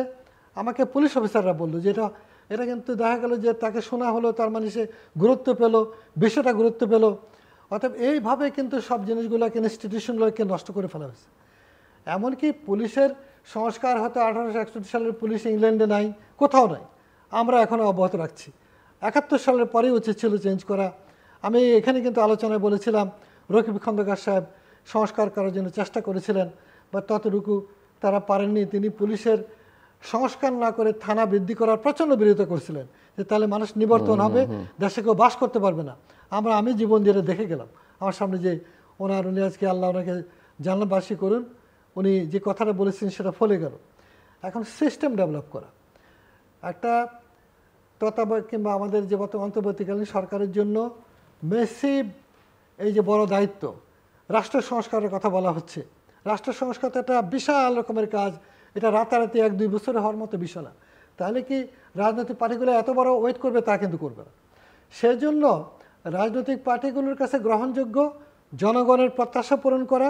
আমাকে পুলিশ অফিসাররা বললো যে এটা এটা কিন্তু দেখা গেল যে তাকে শোনা হলো তার মানে সে গুরুত্ব পেল বিষয়টা গুরুত্ব পেল অর্থাৎ এইভাবে কিন্তু সব জিনিসগুলোকে ইনস্টিটিউশনগুলোকে নষ্ট করে ফেলা হয়েছে এমনকি পুলিশের সংস্কার হয়তো আঠারোশো একষট্টি সালের পুলিশ ইংল্যান্ডে নাই কোথাও নাই আমরা এখনও অব্যাহত রাখছি একাত্তর সালের পরেই উচিত ছিল চেঞ্জ করা আমি এখানে কিন্তু আলোচনায় বলেছিলাম রকিব খন্দকার সাহেব সংস্কার করার জন্য চেষ্টা করেছিলেন বা ততটুকু তারা পারেননি তিনি পুলিশের সংস্কার না করে থানা বৃদ্ধি করার প্রচণ্ড বিরোধিতা করছিলেন যে তাহলে মানুষ নিবর্তন হবে দেশে কেউ বাস করতে পারবে না আমরা আমি জীবন দিয়ে দেখে গেলাম আমার সামনে যে ওনার উনি আজকে আল্লাহ ওনাকে জান্নাতবাসী করুন উনি যে কথাটা বলেছেন সেটা ফলে গেল এখন সিস্টেম ডেভেলপ করা একটা তত্ত্বাবধায়ক কিংবা আমাদের যে বর্তমান অন্তর্বর্তীকালীন সরকারের জন্য মেসিভ এই যে বড় দায়িত্ব রাষ্ট্র সংস্কারের কথা বলা হচ্ছে রাষ্ট্র সংস্কার তো একটা বিশাল রকমের কাজ এটা রাতারাতি এক দুই বছরে হওয়ার মতো বিষয় না তাহলে কি রাজনৈতিক পার্টিগুলো এত বড় ওয়েট করবে তা কিন্তু করবে না সেজন্য রাজনৈতিক পার্টিগুলোর কাছে গ্রহণযোগ্য জনগণের প্রত্যাশা পূরণ করা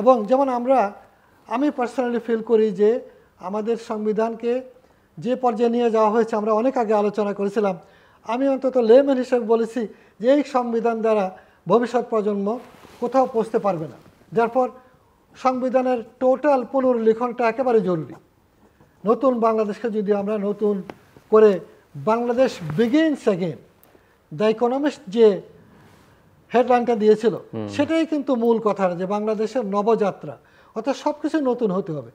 এবং যেমন আমরা আমি পার্সোনালি ফিল করি যে আমাদের সংবিধানকে যে পর্যায়ে নিয়ে যাওয়া হয়েছে আমরা অনেক আগে আলোচনা করেছিলাম আমি অন্তত লেমেন হিসেবে বলেছি যে এই সংবিধান দ্বারা ভবিষ্যৎ প্রজন্ম কোথাও পৌঁছতে পারবে না যারপর সংবিধানের টোটাল পুনর্লিখনটা একেবারে জরুরি নতুন বাংলাদেশকে যদি আমরা নতুন করে Bangladesh begins again the Economist যে হেডলাইনটা দিয়েছিল সেটাই কিন্তু মূল কথা যে বাংলাদেশের নবযাত্রা অর্থাৎ সব কিছু নতুন হতে হবে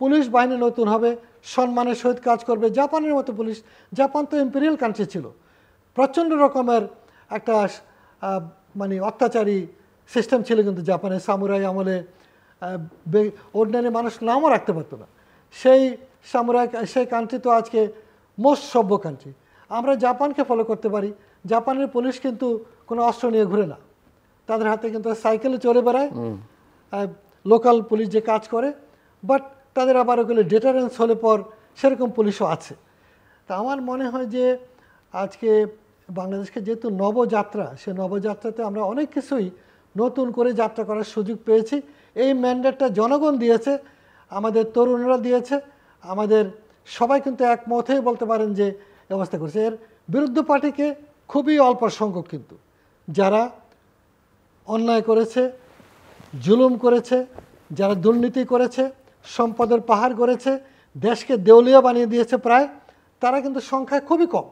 পুলিশ বাহিনী নতুন হবে সম্মানের সহিত কাজ করবে জাপানের মতো পুলিশ জাপান তো ইম্পেরিয়াল কান্ট্রি ছিল প্রচণ্ড রকমের একটা মানে অত্যাচারী সিস্টেম ছিল কিন্তু জাপানে সামুরাই আমলে অর্ডিনারি মানুষ নামও রাখতে পারতো না সেই সামুরাই সেই কান্ট্রি তো আজকে মোস্ট সভ্য কান্ট্রি আমরা জাপানকে ফলো করতে পারি জাপানের পুলিশ কিন্তু কোনো অস্ত্র নিয়ে ঘুরে না তাদের হাতে কিন্তু সাইকেলে চড়ে বেড়ায় লোকাল পুলিশ যে কাজ করে বাট তাদের আবার ওগুলো ডেটারেন্স হলে পর সেরকম পুলিশও আছে তা আমার মনে হয় যে আজকে বাংলাদেশকে যেহেতু নবযাত্রা সে নবযাত্রাতে আমরা অনেক কিছুই নতুন করে যাত্রা করার সুযোগ পেয়েছি এই ম্যান্ডেটটা জনগণ দিয়েছে আমাদের তরুণরা দিয়েছে আমাদের সবাই কিন্তু একমতেই বলতে পারেন যে ব্যবস্থা করেছে এর বিরুদ্ধ পার্টিকে খুবই অল্প সংখ্যক কিন্তু যারা অন্যায় করেছে জুলুম করেছে যারা দুর্নীতি করেছে সম্পদের পাহাড় করেছে দেশকে দেউলিয়া বানিয়ে দিয়েছে প্রায় তারা কিন্তু সংখ্যায় খুবই কম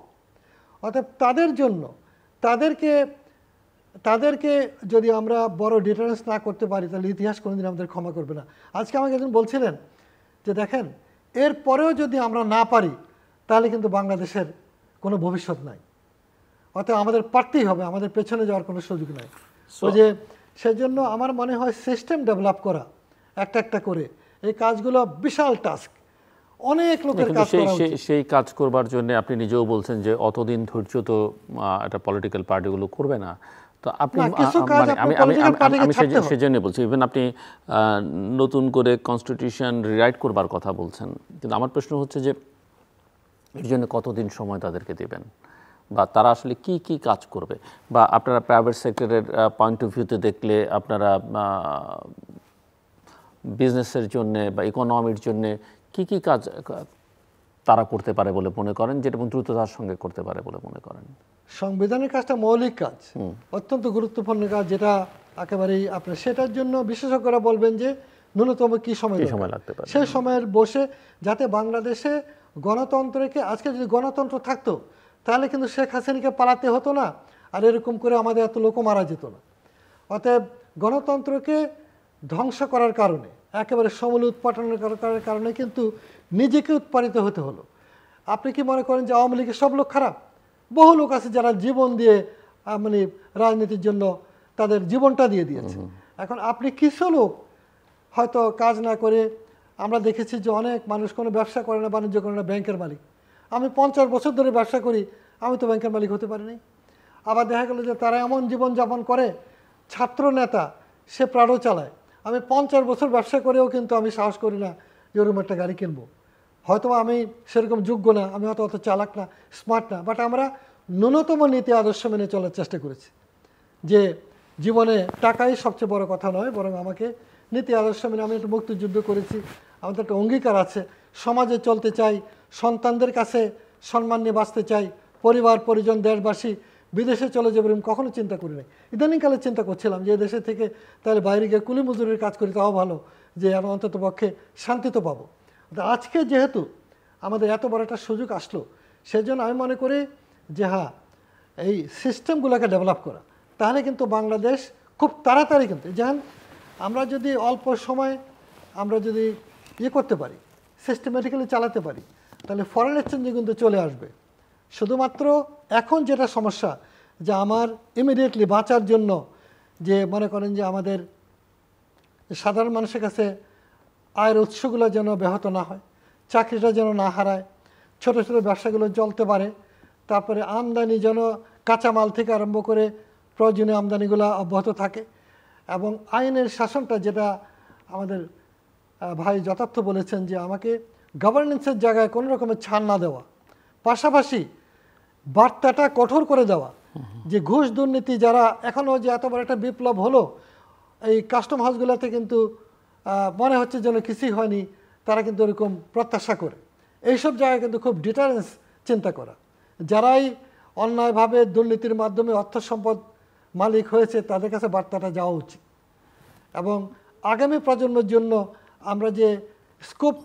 অর্থাৎ তাদের জন্য তাদেরকে তাদেরকে যদি আমরা বড় ডিটারেন্স না করতে পারি তাহলে ইতিহাস কোনোদিন আমাদের ক্ষমা করবে না আজকে আমাকে একজন বলছিলেন যে দেখেন এর পরেও যদি আমরা না পারি তাহলে কিন্তু বাংলাদেশের কোনো ভবিষ্যৎ নাই অর্থাৎ আমাদের পারতেই হবে আমাদের পেছনে যাওয়ার কোনো সুযোগ নাই ওই যে সেজন্য আমার মনে হয় সিস্টেম ডেভেলপ করা একটা একটা করে এই কাজগুলো বিশাল টাস্ক অনেক লোকের কাজ সেই কাজ করবার জন্য আপনি নিজেও বলছেন যে অতদিন ধৈর্য তো একটা পলিটিক্যাল পার্টিগুলো করবে না তো আপনি মানে আমি আমি সেজন্য বলছি ইভেন আপনি নতুন করে কনস্টিটিউশন রিরাইট করবার কথা বলছেন কিন্তু আমার প্রশ্ন হচ্ছে যে এর জন্য কতদিন সময় তাদেরকে দেবেন বা তারা আসলে কি কি কাজ করবে বা আপনারা প্রাইভেট সেক্টরের পয়েন্ট অফ ভিউতে দেখলে আপনারা বিজনেসের জন্যে বা ইকোনমির জন্যে কি কি কাজ তারা করতে পারে বলে মনে করেন যেটা এবং দ্রুততার সঙ্গে করতে পারে বলে মনে করেন সংবিধানের কাজটা মৌলিক কাজ অত্যন্ত গুরুত্বপূর্ণ কাজ যেটা একেবারেই আপনার সেটার জন্য বিশেষজ্ঞরা বলবেন যে ন্যূনতম কি সময় সময় লাগতে পারে সেই সময়ের বসে যাতে বাংলাদেশে গণতন্ত্রকে আজকে যদি গণতন্ত্র থাকতো তাহলে কিন্তু শেখ হাসিনাকে পালাতে হতো না আর এরকম করে আমাদের এত লোক মারা যেত না অতএব গণতন্ত্রকে ধ্বংস করার কারণে একেবারে সমল উৎপাটনের করার কারণে কিন্তু নিজেকে উৎপাদিত হতে হলো আপনি কি মনে করেন যে আওয়ামী লীগের সব লোক খারাপ বহু লোক আছে যারা জীবন দিয়ে মানে রাজনীতির জন্য তাদের জীবনটা দিয়ে দিয়েছে এখন আপনি কিছু লোক হয়তো কাজ না করে আমরা দেখেছি যে অনেক মানুষ কোনো ব্যবসা করে না বাণিজ্য করে না ব্যাংকের মালিক আমি পঞ্চাশ বছর ধরে ব্যবসা করি আমি তো ব্যাংকের মালিক হতে পারি নাই আবার দেখা গেল যে তারা এমন জীবনযাপন করে ছাত্র নেতা সে প্রাণও চালায় আমি পঞ্চাশ বছর ব্যবসা করেও কিন্তু আমি সাহস করি না যে ওরকম একটা গাড়ি কিনবো হয়তো আমি সেরকম যোগ্য না আমি হয়তো অত চালাক না স্মার্ট না বাট আমরা ন্যূনতম নীতি আদর্শ মেনে চলার চেষ্টা করেছি যে জীবনে টাকাই সবচেয়ে বড় কথা নয় বরং আমাকে নীতি আদর্শ মেনে আমি একটু মুক্তিযুদ্ধ করেছি আমাদের একটা অঙ্গীকার আছে সমাজে চলতে চাই সন্তানদের কাছে সম্মান নিয়ে বাঁচতে চাই পরিবার পরিজন দেশবাসী বিদেশে চলে যাবে এরকম কখনো চিন্তা করি নাই ইদানিংকালে চিন্তা করছিলাম যে দেশে থেকে তাহলে বাইরে গিয়ে কুলি মজুরির কাজ করি তাও ভালো যে আমি অন্তত পক্ষে শান্তি তো পাবো আজকে যেহেতু আমাদের এত বড় একটা সুযোগ আসলো সেজন্য আমি মনে করি যে হ্যাঁ এই সিস্টেমগুলোকে ডেভেলপ করা তাহলে কিন্তু বাংলাদেশ খুব তাড়াতাড়ি কিন্তু যেমন হ্যাঁ, আমরা যদি অল্প সময় আমরা যদি ইয়ে করতে পারি সিস্টেমেটিক্যালি চালাতে পারি তাহলে ফরেন এক্সচেঞ্জে কিন্তু চলে আসবে শুধুমাত্র এখন যেটা সমস্যা যে আমার ইমিডিয়েটলি বাঁচার জন্য যে মনে করেন যে আমাদের সাধারণ মানুষের কাছে আয়ের উৎসগুলো যেন ব্যাহত না হয় চাকরিটা যেন না হারায় ছোট ছোট ব্যবসাগুলো চলতে পারে তারপরে আমদানি যেন কাঁচামাল থেকে আরম্ভ করে প্রয়োজনীয় আমদানিগুলো অব্যাহত থাকে এবং আইনের শাসনটা যেটা আমাদের ভাই যথার্থ বলেছেন যে আমাকে গভর্নেন্সের জায়গায় কোনো রকমের ছাড় না দেওয়া পাশাপাশি বার্তাটা কঠোর করে দেওয়া যে ঘুষ দুর্নীতি যারা এখনও যে এত বড় একটা বিপ্লব হলো এই কাস্টম হাউসগুলোতে কিন্তু মনে হচ্ছে যেন কিছুই হয়নি তারা কিন্তু এরকম প্রত্যাশা করে এইসব জায়গায় কিন্তু খুব ডিটারেন্স চিন্তা করা যারাই অন্যায়ভাবে দুর্নীতির মাধ্যমে অর্থ সম্পদ মালিক হয়েছে তাদের কাছে বার্তাটা যাওয়া উচিত এবং আগামী প্রজন্মের জন্য আমরা যে স্কোপ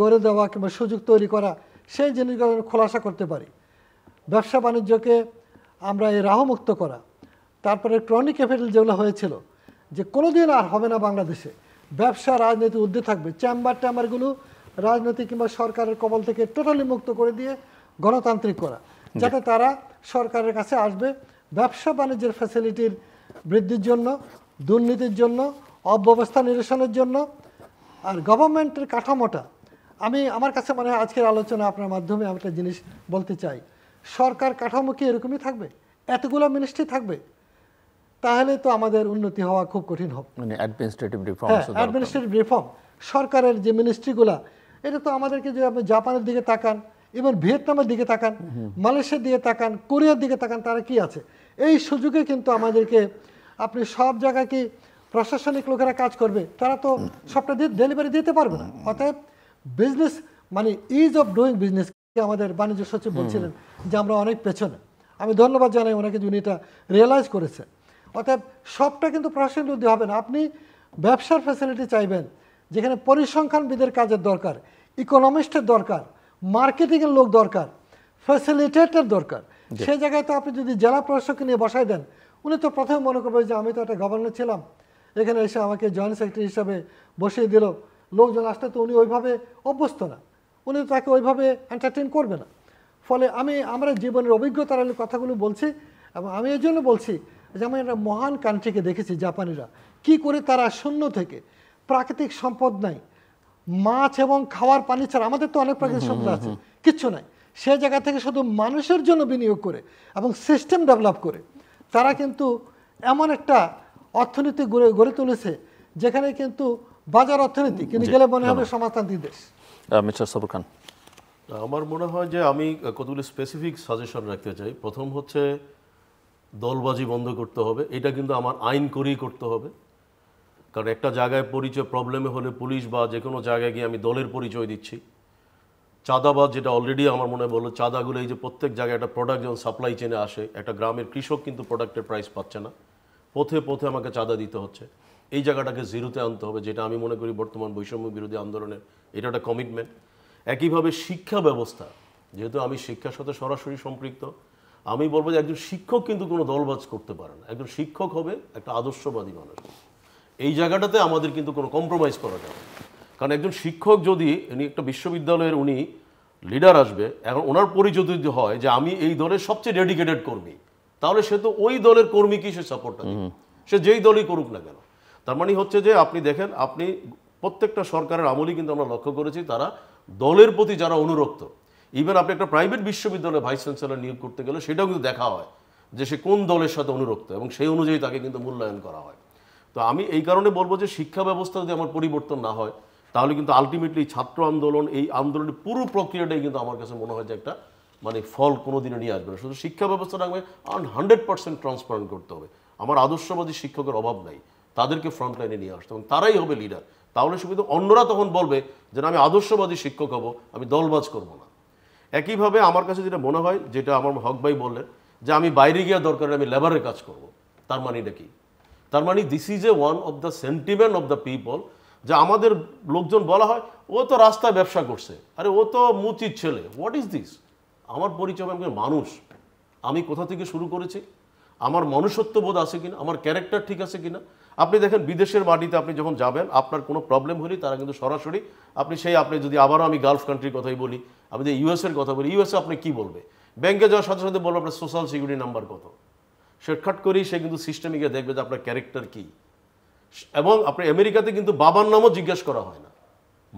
গড়ে দেওয়া কিংবা সুযোগ তৈরি করা সেই জিনিসগুলো খোলাসা করতে পারি ব্যবসা বাণিজ্যকে আমরা এই রাহমুক্ত করা তারপরে ক্রনিক ক্যাপিটাল যেগুলো হয়েছিল যে কোনো দিন আর হবে না বাংলাদেশে ব্যবসা রাজনীতি উদ্যে থাকবে চেম্বার ট্যাম্বারগুলো রাজনৈতিক কিংবা সরকারের কবল থেকে টোটালি মুক্ত করে দিয়ে গণতান্ত্রিক করা যাতে তারা সরকারের কাছে আসবে ব্যবসা বাণিজ্যের ফ্যাসিলিটির বৃদ্ধির জন্য দুর্নীতির জন্য অব্যবস্থা নিরসনের জন্য আর গভর্নমেন্টের কাঠামোটা আমি আমার কাছে মানে আজকের আলোচনা আপনার মাধ্যমে আমি একটা জিনিস বলতে চাই সরকার কাঠামো কি এরকমই থাকবে এতগুলো মিনিস্ট্রি থাকবে তাহলে তো আমাদের উন্নতি হওয়া খুব কঠিন হবে মানে অ্যাডমিনিস্ট্রেটিভ রিফর্ম হ্যাঁ অ্যাডমিনিস্ট্রেটিভ রিফর্ম সরকারের যে মিনিস্ট্রিগুলা এটা তো আমাদেরকে যদি আপনি জাপানের দিকে তাকান ইভেন ভিয়েতনামের দিকে তাকান মালয়েশিয়ার দিকে তাকান কোরিয়ার দিকে তাকান তারা কি আছে এই সুযোগে কিন্তু আমাদেরকে আপনি সব জায়গাকে প্রশাসনিক লোকেরা কাজ করবে তারা তো সবটা ডেলিভারি দিতে পারবে না অতএব বিজনেস মানে ইজ অফ ডুইং বিজনেস আমাদের বাণিজ্য সচিব বলছিলেন যে আমরা অনেক পেছনে আমি ধন্যবাদ জানাই ওনাকে যিনি এটা রিয়েলাইজ করেছে অতএব সবটা কিন্তু প্রশাসনিক বৃদ্ধি হবে না আপনি ব্যবসার ফ্যাসিলিটি চাইবেন যেখানে পরিসংখ্যানবিদের কাজের দরকার ইকোনমিস্টের দরকার মার্কেটিংয়ের লোক দরকার ফ্যাসিলিটেটের দরকার সে জায়গায় তো আপনি যদি জেলা প্রশাসককে নিয়ে বসাই দেন উনি তো প্রথমে মনে করবেন যে আমি তো একটা গভর্নর ছিলাম এখানে এসে আমাকে জয়েন্ট সেক্রেটারি হিসাবে বসিয়ে দিল লোকজন আসতে তো উনি ওইভাবে অভ্যস্ত না উনি তাকে ওইভাবে এন্টারটেন করবে না ফলে আমি আমরা জীবনের অভিজ্ঞতার আমি কথাগুলো বলছি এবং আমি এই জন্য বলছি যে আমি একটা মহান কান্ট্রিকে দেখেছি জাপানিরা কি করে তারা শূন্য থেকে প্রাকৃতিক সম্পদ নাই মাছ এবং খাওয়ার পানি ছাড়া আমাদের তো অনেক প্রাকৃতিক সম্পদ আছে কিচ্ছু নাই সে জায়গা থেকে শুধু মানুষের জন্য বিনিয়োগ করে এবং সিস্টেম ডেভেলপ করে তারা কিন্তু এমন একটা অর্থনীতি গড়ে গড়ে তুলেছে যেখানে কিন্তু বাজার অর্থনীতি কিন্তু গেলে মনে হবে সমাজতান্ত্রিক দেশ খান আমার মনে হয় যে আমি কতগুলি স্পেসিফিক সাজেশন রাখতে চাই প্রথম হচ্ছে দলবাজি বন্ধ করতে হবে এটা কিন্তু আমার আইন করেই করতে হবে কারণ একটা জায়গায় পরিচয় প্রবলেমে হলে পুলিশ বা যে কোনো জায়গায় গিয়ে আমি দলের পরিচয় দিচ্ছি চাঁদাবাদ যেটা অলরেডি আমার মনে বললো চাঁদাগুলো এই যে প্রত্যেক জায়গায় একটা প্রোডাক্ট যখন সাপ্লাই চেনে আসে একটা গ্রামের কৃষক কিন্তু প্রোডাক্টের প্রাইস পাচ্ছে না পথে পথে আমাকে চাঁদা দিতে হচ্ছে এই জায়গাটাকে জিরোতে আনতে হবে যেটা আমি মনে করি বর্তমান বৈষম্য বিরোধী আন্দোলনের এটা একটা কমিটমেন্ট একইভাবে শিক্ষা ব্যবস্থা যেহেতু আমি শিক্ষার সাথে সরাসরি সম্পৃক্ত আমি বলবো যে একজন শিক্ষক কিন্তু কোনো দলবাজ করতে পারে না একজন শিক্ষক হবে একটা আদর্শবাদী মানুষ এই জায়গাটাতে আমাদের কিন্তু কোনো কম্প্রোমাইজ করা যাবে কারণ একজন শিক্ষক যদি উনি একটা বিশ্ববিদ্যালয়ের উনি লিডার আসবে এখন ওনার পরিচয় যদি হয় যে আমি এই দলের সবচেয়ে ডেডিকেটেড কর্মী তাহলে সে তো ওই দলের কর্মীকেই সে সাপোর্টটা দিবে সে যেই দলই করুক না কেন তার মানে হচ্ছে যে আপনি দেখেন আপনি প্রত্যেকটা সরকারের আমলই কিন্তু আমরা লক্ষ্য করেছি তারা দলের প্রতি যারা অনুরক্ত ইভেন আপনি একটা প্রাইভেট বিশ্ববিদ্যালয়ে ভাইস চ্যান্সেলার নিয়োগ করতে গেলে সেটাও কিন্তু দেখা হয় যে সে কোন দলের সাথে অনুরক্ত এবং সেই অনুযায়ী তাকে কিন্তু মূল্যায়ন করা হয় তো আমি এই কারণে বলবো যে শিক্ষা ব্যবস্থা যদি আমার পরিবর্তন না হয় তাহলে কিন্তু আলটিমেটলি ছাত্র আন্দোলন এই আন্দোলনের পুরো প্রক্রিয়াটাই কিন্তু আমার কাছে মনে হয় যে একটা মানে ফল কোনো দিনে নিয়ে আসবে না শুধু শিক্ষা ব্যবস্থাটা আমাকে হান্ড্রেড পার্সেন্ট ট্রান্সপারেন্ট করতে হবে আমার আদর্শবাদী শিক্ষকের অভাব নাই তাদেরকে ফ্রন্টলাইনে নিয়ে আসতে এবং তারাই হবে লিডার তাহলে শুধু অন্যরা তখন বলবে যে আমি আদর্শবাদী শিক্ষক হব আমি দলবাজ করব না একইভাবে আমার কাছে যেটা মনে হয় যেটা আমার হক ভাই বললেন যে আমি বাইরে গিয়ে দরকার আমি লেবারের কাজ করব তার মানে এটা কি তার মানে this is a one of the sentiment of the people যে আমাদের লোকজন বলা হয় ও তো রাস্তায় ব্যবসা করছে আরে ও তো মুচির ছেলে হোয়াট ইজ দিস আমার পরিচয় আমি মানুষ আমি কোথা থেকে শুরু করেছি আমার মনুষ্যত্ব বোধ আছে কিনা আমার ক্যারেক্টার ঠিক আছে কিনা আপনি দেখেন বিদেশের মাটিতে আপনি যখন যাবেন আপনার কোনো প্রবলেম হলেই তারা কিন্তু সরাসরি আপনি সেই আপনি যদি আবারও আমি গালফ কান্ট্রির কথাই বলি আমি যদি ইউএসের কথা বলি ইউএসে আপনি কি বলবে ব্যাংকে যাওয়ার সাথে সাথে বলবো আপনার সোশ্যাল সিকিউরিটি নাম্বার কত শেটখাট করেই সে কিন্তু সিস্টেমে গিয়ে দেখবে যে আপনার ক্যারেক্টার কী এবং আপনি আমেরিকাতে কিন্তু বাবার নামও জিজ্ঞেস করা হয় না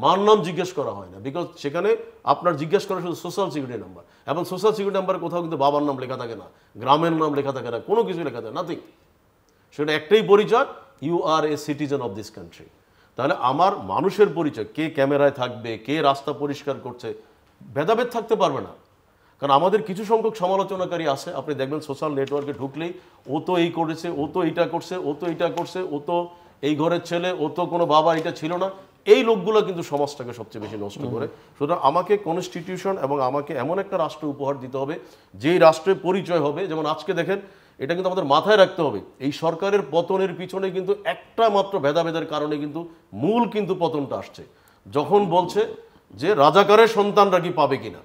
মার নাম জিজ্ঞেস করা হয় না বিকজ সেখানে আপনার জিজ্ঞেস করা শুধু সোশ্যাল সিকিউরিটি নাম্বার এবং সোশ্যাল সিকিউরিটি নাম্বার কোথাও কিন্তু বাবার নাম লেখা থাকে না গ্রামের নাম লেখা থাকে না কোনো কিছু লেখা থাকে নাথিং সেটা একটাই পরিচয় you are a citizen of this country তাহলে আমার মানুষের পরিচয় কে ক্যামেরায় থাকবে কে রাস্তা পরিষ্কার করছে ভেদাভেদ থাকতে পারবে না কারণ আমাদের কিছু সংখ্যক সমালোচনাকারী আছে আপনি দেখবেন সোশ্যাল নেটওয়ার্কে ঢুকলেই ও তো এই করেছে ও তো এইটা করছে ও তো এইটা করছে ও তো এই ঘরের ছেলে ও তো কোনো বাবা এটা ছিল না এই লোকগুলো কিন্তু সমাজটাকে সবচেয়ে বেশি নষ্ট করে সুতরাং আমাকে কনস্টিটিউশন এবং আমাকে এমন একটা রাষ্ট্র উপহার দিতে হবে যেই রাষ্ট্রের পরিচয় হবে যেমন আজকে দেখেন এটা কিন্তু আমাদের মাথায় রাখতে হবে এই সরকারের পতনের পিছনে কিন্তু একটা মাত্র ভেদাভেদের কারণে কিন্তু মূল কিন্তু পতনটা আসছে যখন বলছে যে রাজাকারের সন্তানরা কি পাবে কিনা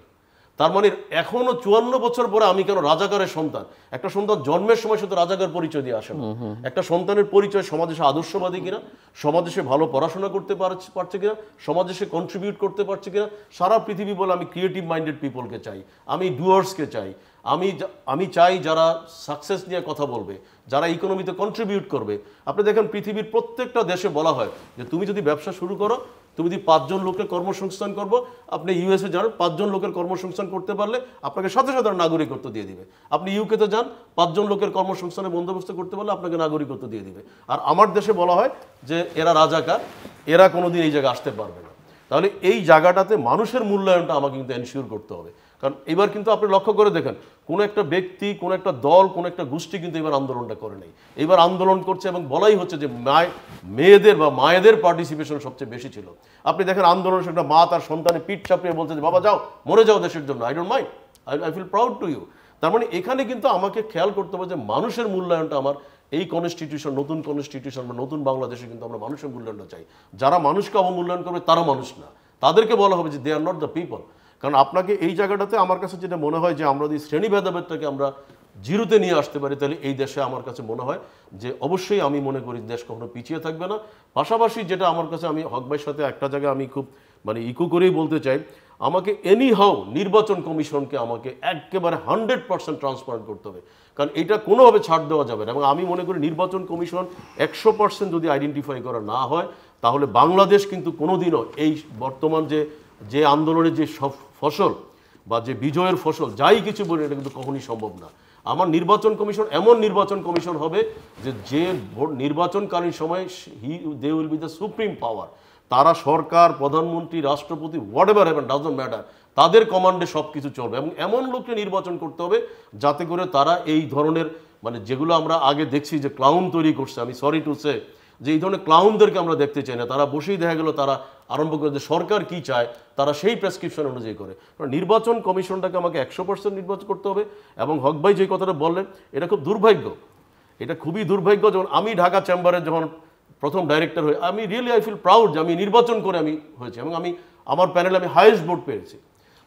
তার মানে এখনো চুয়ান্ন বছর পরে আমি কেন রাজাকারের সন্তান একটা সন্তান জন্মের সময় শুধু রাজাকার পরিচয় দিয়ে আসে একটা সন্তানের পরিচয় সমাজে সে আদর্শবাদী কিনা সমাজে সে ভালো পড়াশোনা করতে পারছে কিনা সমাজে সে কন্ট্রিবিউট করতে পারছে কিনা সারা পৃথিবী বলে আমি ক্রিয়েটিভ মাইন্ডেড পিপলকে চাই আমি ডুয়ার্সকে চাই আমি আমি চাই যারা সাকসেস নিয়ে কথা বলবে যারা ইকোনমিতে কন্ট্রিবিউট করবে আপনি দেখেন পৃথিবীর প্রত্যেকটা দেশে বলা হয় যে তুমি যদি ব্যবসা শুরু করো তুমি যদি পাঁচজন লোকের কর্মসংস্থান করবো আপনি ইউএসএ যান পাঁচজন লোকের কর্মসংস্থান করতে পারলে আপনাকে সাথে সাথে নাগরিকত্ব দিয়ে দিবে আপনি ইউকেতে যান পাঁচজন লোকের কর্মসংস্থানে বন্দোবস্ত করতে পারলে আপনাকে নাগরিকত্ব দিয়ে দিবে আর আমার দেশে বলা হয় যে এরা রাজাকার এরা কোনোদিন এই জায়গায় আসতে পারবে না তাহলে এই জায়গাটাতে মানুষের মূল্যায়নটা আমাকে কিন্তু এনশিওর করতে হবে কারণ এবার কিন্তু আপনি লক্ষ্য করে দেখেন কোনো একটা ব্যক্তি কোনো একটা দল কোনো একটা গোষ্ঠী কিন্তু এবার আন্দোলনটা করে নেই এবার আন্দোলন করছে এবং বলাই হচ্ছে যে মেয়েদের বা মায়েদের পার্টিসিপেশন সবচেয়ে বেশি ছিল আপনি দেখেন আন্দোলন একটা মা তার সন্তানে পিঠ ছাপিয়ে বলছে যে বাবা যাও মরে যাও দেশের জন্য I don't mind I feel proud to you তার মানে এখানে কিন্তু আমাকে খেয়াল করতে হবে যে মানুষের মূল্যায়নটা আমার এই কনস্টিটিউশন নতুন কনস্টিটিউশন বা নতুন বাংলাদেশে কিন্তু আমরা মানুষের মূল্যায়নটা চাই যারা মানুষকে অবমূল্যায়ন করবে তারা মানুষ না তাদেরকে বলা হবে যে they are not the people কারণ আপনাকে এই জায়গাটাতে আমার কাছে যেটা মনে হয় যে আমরা যদি শ্রেণী ভেদাভেদটাকে আমরা জিরোতে নিয়ে আসতে পারি তাহলে এই দেশে আমার কাছে মনে হয় যে অবশ্যই আমি মনে করি দেশ কখনো পিছিয়ে থাকবে না পাশাপাশি যেটা আমার কাছে আমি হকবাইয়ের সাথে একটা জায়গায় আমি খুব মানে ইকো করেই বলতে চাই আমাকে এনি হাউ নির্বাচন কমিশনকে আমাকে একেবারে হান্ড্রেড পার্সেন্ট ট্রান্সপারেন্ট করতে হবে কারণ এটা কোনোভাবে ছাড় দেওয়া যাবে না এবং আমি মনে করি নির্বাচন কমিশন একশো পার্সেন্ট যদি আইডেন্টিফাই করা না হয় তাহলে বাংলাদেশ কিন্তু কোনোদিনও এই বর্তমান যে যে আন্দোলনের যে সব ফসল বা যে বিজয়ের ফসল যাই কিছু বলি এটা কিন্তু কখনই সম্ভব না আমার নির্বাচন কমিশন এমন নির্বাচন কমিশন হবে যে যে নির্বাচনকালীন সময় he they will be the supreme power তারা সরকার প্রধানমন্ত্রী রাষ্ট্রপতি whatever heaven doesn't matter তাদের কমান্ডে সব কিছু চলবে এবং এমন লোককে নির্বাচন করতে হবে যাতে করে তারা এই ধরনের মানে যেগুলো আমরা আগে দেখছি যে ক্লাউন তৈরি করছে আমি সরি টু সে যে এই ধরনের ক্লাউনদেরকে আমরা দেখতে চাই না তারা বসেই দেখা গেল তারা আরম্ভ করে যে সরকার কি চায় তারা সেই প্রেসক্রিপশন অনুযায়ী করে নির্বাচন কমিশনটাকে আমাকে একশো পার্সেন্ট নির্বাচন করতে হবে এবং ভাই যে কথাটা বললেন এটা খুব দুর্ভাগ্য এটা খুবই দুর্ভাগ্য যখন আমি ঢাকা চেম্বারে যখন প্রথম ডাইরেক্টর হয়ে আমি রিয়েলি আই ফিল প্রাউড যে আমি নির্বাচন করে আমি হয়েছি এবং আমি আমার প্যানেলে আমি হায়েস্ট ভোট পেয়েছি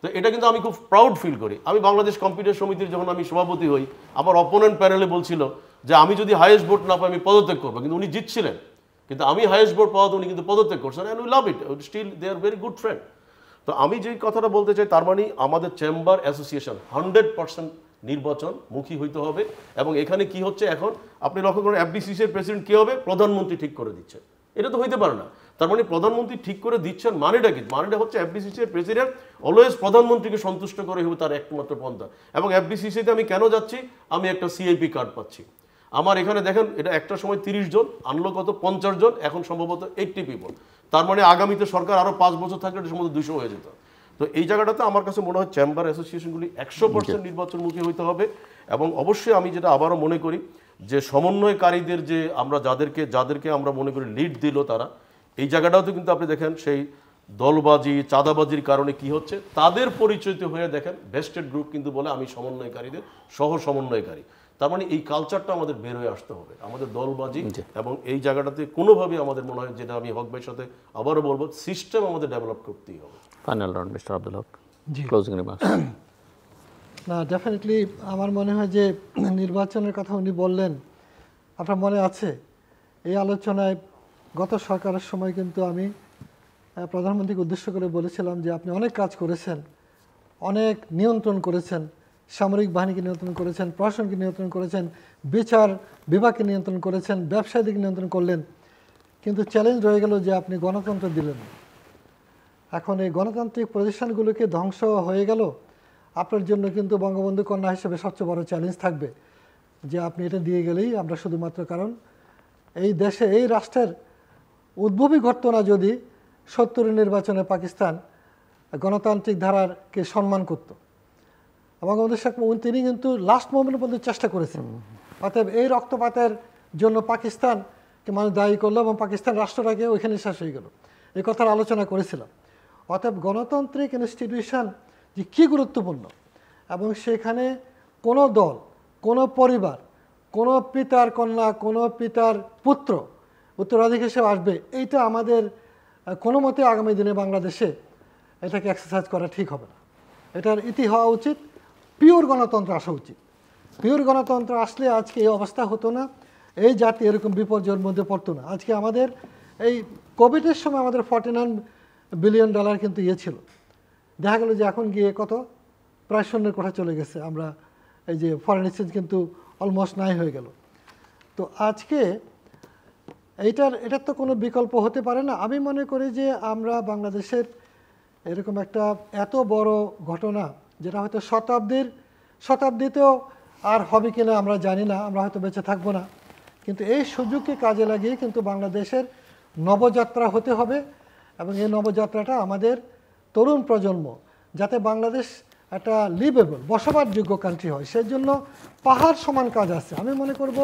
তো এটা কিন্তু আমি খুব প্রাউড ফিল করি আমি বাংলাদেশ কম্পিউটার সমিতির যখন আমি সভাপতি হই আমার অপোনেন্ট প্যানেলে বলছিল যে আমি যদি হায়েস্ট ভোট না পাই আমি পদত্যাগ করবো কিন্তু উনি জিতছিলেন কিন্তু আমি হায়েস্ট বোর্ড পাওয়াতে উনি কিন্তু পদত্যাগ করছেন and we love it still they are very good friend তো আমি যেই কথাটা বলতে চাই তার মানে আমাদের চেম্বার অ্যাসোসিয়েশন হান্ড্রেড পার্সেন্ট নির্বাচন মুখী হইতে হবে এবং এখানে কি হচ্ছে এখন আপনি লক্ষ্য করেন এফডিসিসির প্রেসিডেন্ট কী হবে প্রধানমন্ত্রী ঠিক করে দিচ্ছে এটা তো হইতে পারে না তার মানে প্রধানমন্ত্রী ঠিক করে দিচ্ছেন মানেটা কি মানেটা হচ্ছে এফডিসিসির প্রেসিডেন্ট অলওয়েজ প্রধানমন্ত্রীকে সন্তুষ্ট করে হবে তার একমাত্র পন্থা এবং এফডিসিসিতে আমি কেন যাচ্ছি আমি একটা সিআইপি কার্ড পাচ্ছি আমার এখানে দেখেন এটা একটা সময় তিরিশ জন আনলো কত পঞ্চাশ জন এখন সম্ভবত এইটটি পিপল তার মানে আগামীতে সরকার আরও পাঁচ বছর থাকলে এটা সম্ভবত দুশো হয়ে যেত তো এই জায়গাটাতে আমার কাছে মনে হয় চেম্বার অ্যাসোসিয়েশনগুলি একশো পার্সেন্ট নির্বাচনমুখী হইতে হবে এবং অবশ্যই আমি যেটা আবারও মনে করি যে সমন্বয়কারীদের যে আমরা যাদেরকে যাদেরকে আমরা মনে করি লিড দিল তারা এই জায়গাটাও তো কিন্তু আপনি দেখেন সেই দলবাজি চাঁদাবাজির কারণে কি হচ্ছে তাদের পরিচয় হয়ে দেখেন বেস্টেড গ্রুপ কিন্তু বলে আমি সমন্বয়কারীদের সহ সমন্বয়কারী তার মানে এই কালচারটা আমাদের বের হয়ে আসতে হবে আমাদের দলবাজি এবং এই জায়গাটাতে কোনোভাবেই আমাদের মনে হয় যেটা আমি হক ভাইয়ের সাথে আবারও বলবো সিস্টেম আমাদের ডেভেলপ করতেই হবে final round mister Abdul Haque closing remarks না ডেফিনেটলি আমার মনে হয় যে নির্বাচনের কথা উনি বললেন আপনার মনে আছে এই আলোচনায় গত সরকারের সময় কিন্তু আমি প্রধানমন্ত্রীকে উদ্দেশ্য করে বলেছিলাম যে আপনি অনেক কাজ করেছেন অনেক নিয়ন্ত্রণ করেছেন সামরিক বাহিনীকে নিয়ন্ত্রণ করেছেন প্রশাসনকে নিয়ন্ত্রণ করেছেন বিচার বিভাগকে নিয়ন্ত্রণ করেছেন ব্যবসায়ীদেরকে নিয়ন্ত্রণ করলেন কিন্তু চ্যালেঞ্জ রয়ে গেল যে আপনি গণতন্ত্র দিলেন এখন এই গণতান্ত্রিক প্রতিষ্ঠানগুলোকে ধ্বংস হয়ে গেল আপনার জন্য কিন্তু বঙ্গবন্ধু কন্যা হিসেবে সবচেয়ে বড় চ্যালেঞ্জ থাকবে যে আপনি এটা দিয়ে গেলেই আমরা শুধুমাত্র কারণ এই দেশে এই রাষ্ট্রের উদ্ভবী ঘটনা যদি সত্তরের নির্বাচনে পাকিস্তান গণতান্ত্রিক ধারারকে সম্মান করতো এবং আমাদের শেখ মোহাম্মদ তিনি কিন্তু লাস্ট মোমেন্ট পর্যন্ত চেষ্টা করেছেন অতএব এই রক্তপাতের জন্য পাকিস্তানকে মানুষ দায়ী করলো এবং পাকিস্তান রাষ্ট্রটাকে ওইখানে শেষ হয়ে গেল এই কথার আলোচনা করেছিলাম অতএব গণতান্ত্রিক ইনস্টিটিউশন যে কী গুরুত্বপূর্ণ এবং সেখানে কোনো দল কোনো পরিবার কোনো পিতার কন্যা কোনো পিতার পুত্র উত্তরাধিকার হিসেবে আসবে এইটা আমাদের কোনো মতে আগামী দিনে বাংলাদেশে এটাকে এক্সারসাইজ করা ঠিক হবে না এটার ইতি হওয়া উচিত পিওর গণতন্ত্র আসা উচিত পিওর গণতন্ত্র আসলে আজকে এই অবস্থা হতো না এই জাতি এরকম বিপর্যয়ের মধ্যে পড়তো না আজকে আমাদের এই কোভিডের সময় আমাদের ফর্টি নাইন বিলিয়ন ডলার কিন্তু ইয়ে ছিল দেখা গেল যে এখন গিয়ে কত প্রায় শূন্যের কোঠা চলে গেছে আমরা এই যে ফরেন এক্সচেঞ্জ কিন্তু অলমোস্ট নাই হয়ে গেল তো আজকে এইটার এটার তো কোনো বিকল্প হতে পারে না আমি মনে করি যে আমরা বাংলাদেশের এরকম একটা এত বড় ঘটনা যেটা হয়তো শতাব্দীর শতাব্দীতেও আর হবে কিনা আমরা জানি না আমরা হয়তো বেঁচে থাকবো না কিন্তু এই সুযোগকে কাজে লাগিয়ে কিন্তু বাংলাদেশের নবযাত্রা হতে হবে এবং এই নবযাত্রাটা আমাদের তরুণ প্রজন্ম যাতে বাংলাদেশ একটা লিভেবল বসবাসযোগ্য কান্ট্রি হয় সেই জন্য পাহাড় সমান কাজ আছে আমি মনে করব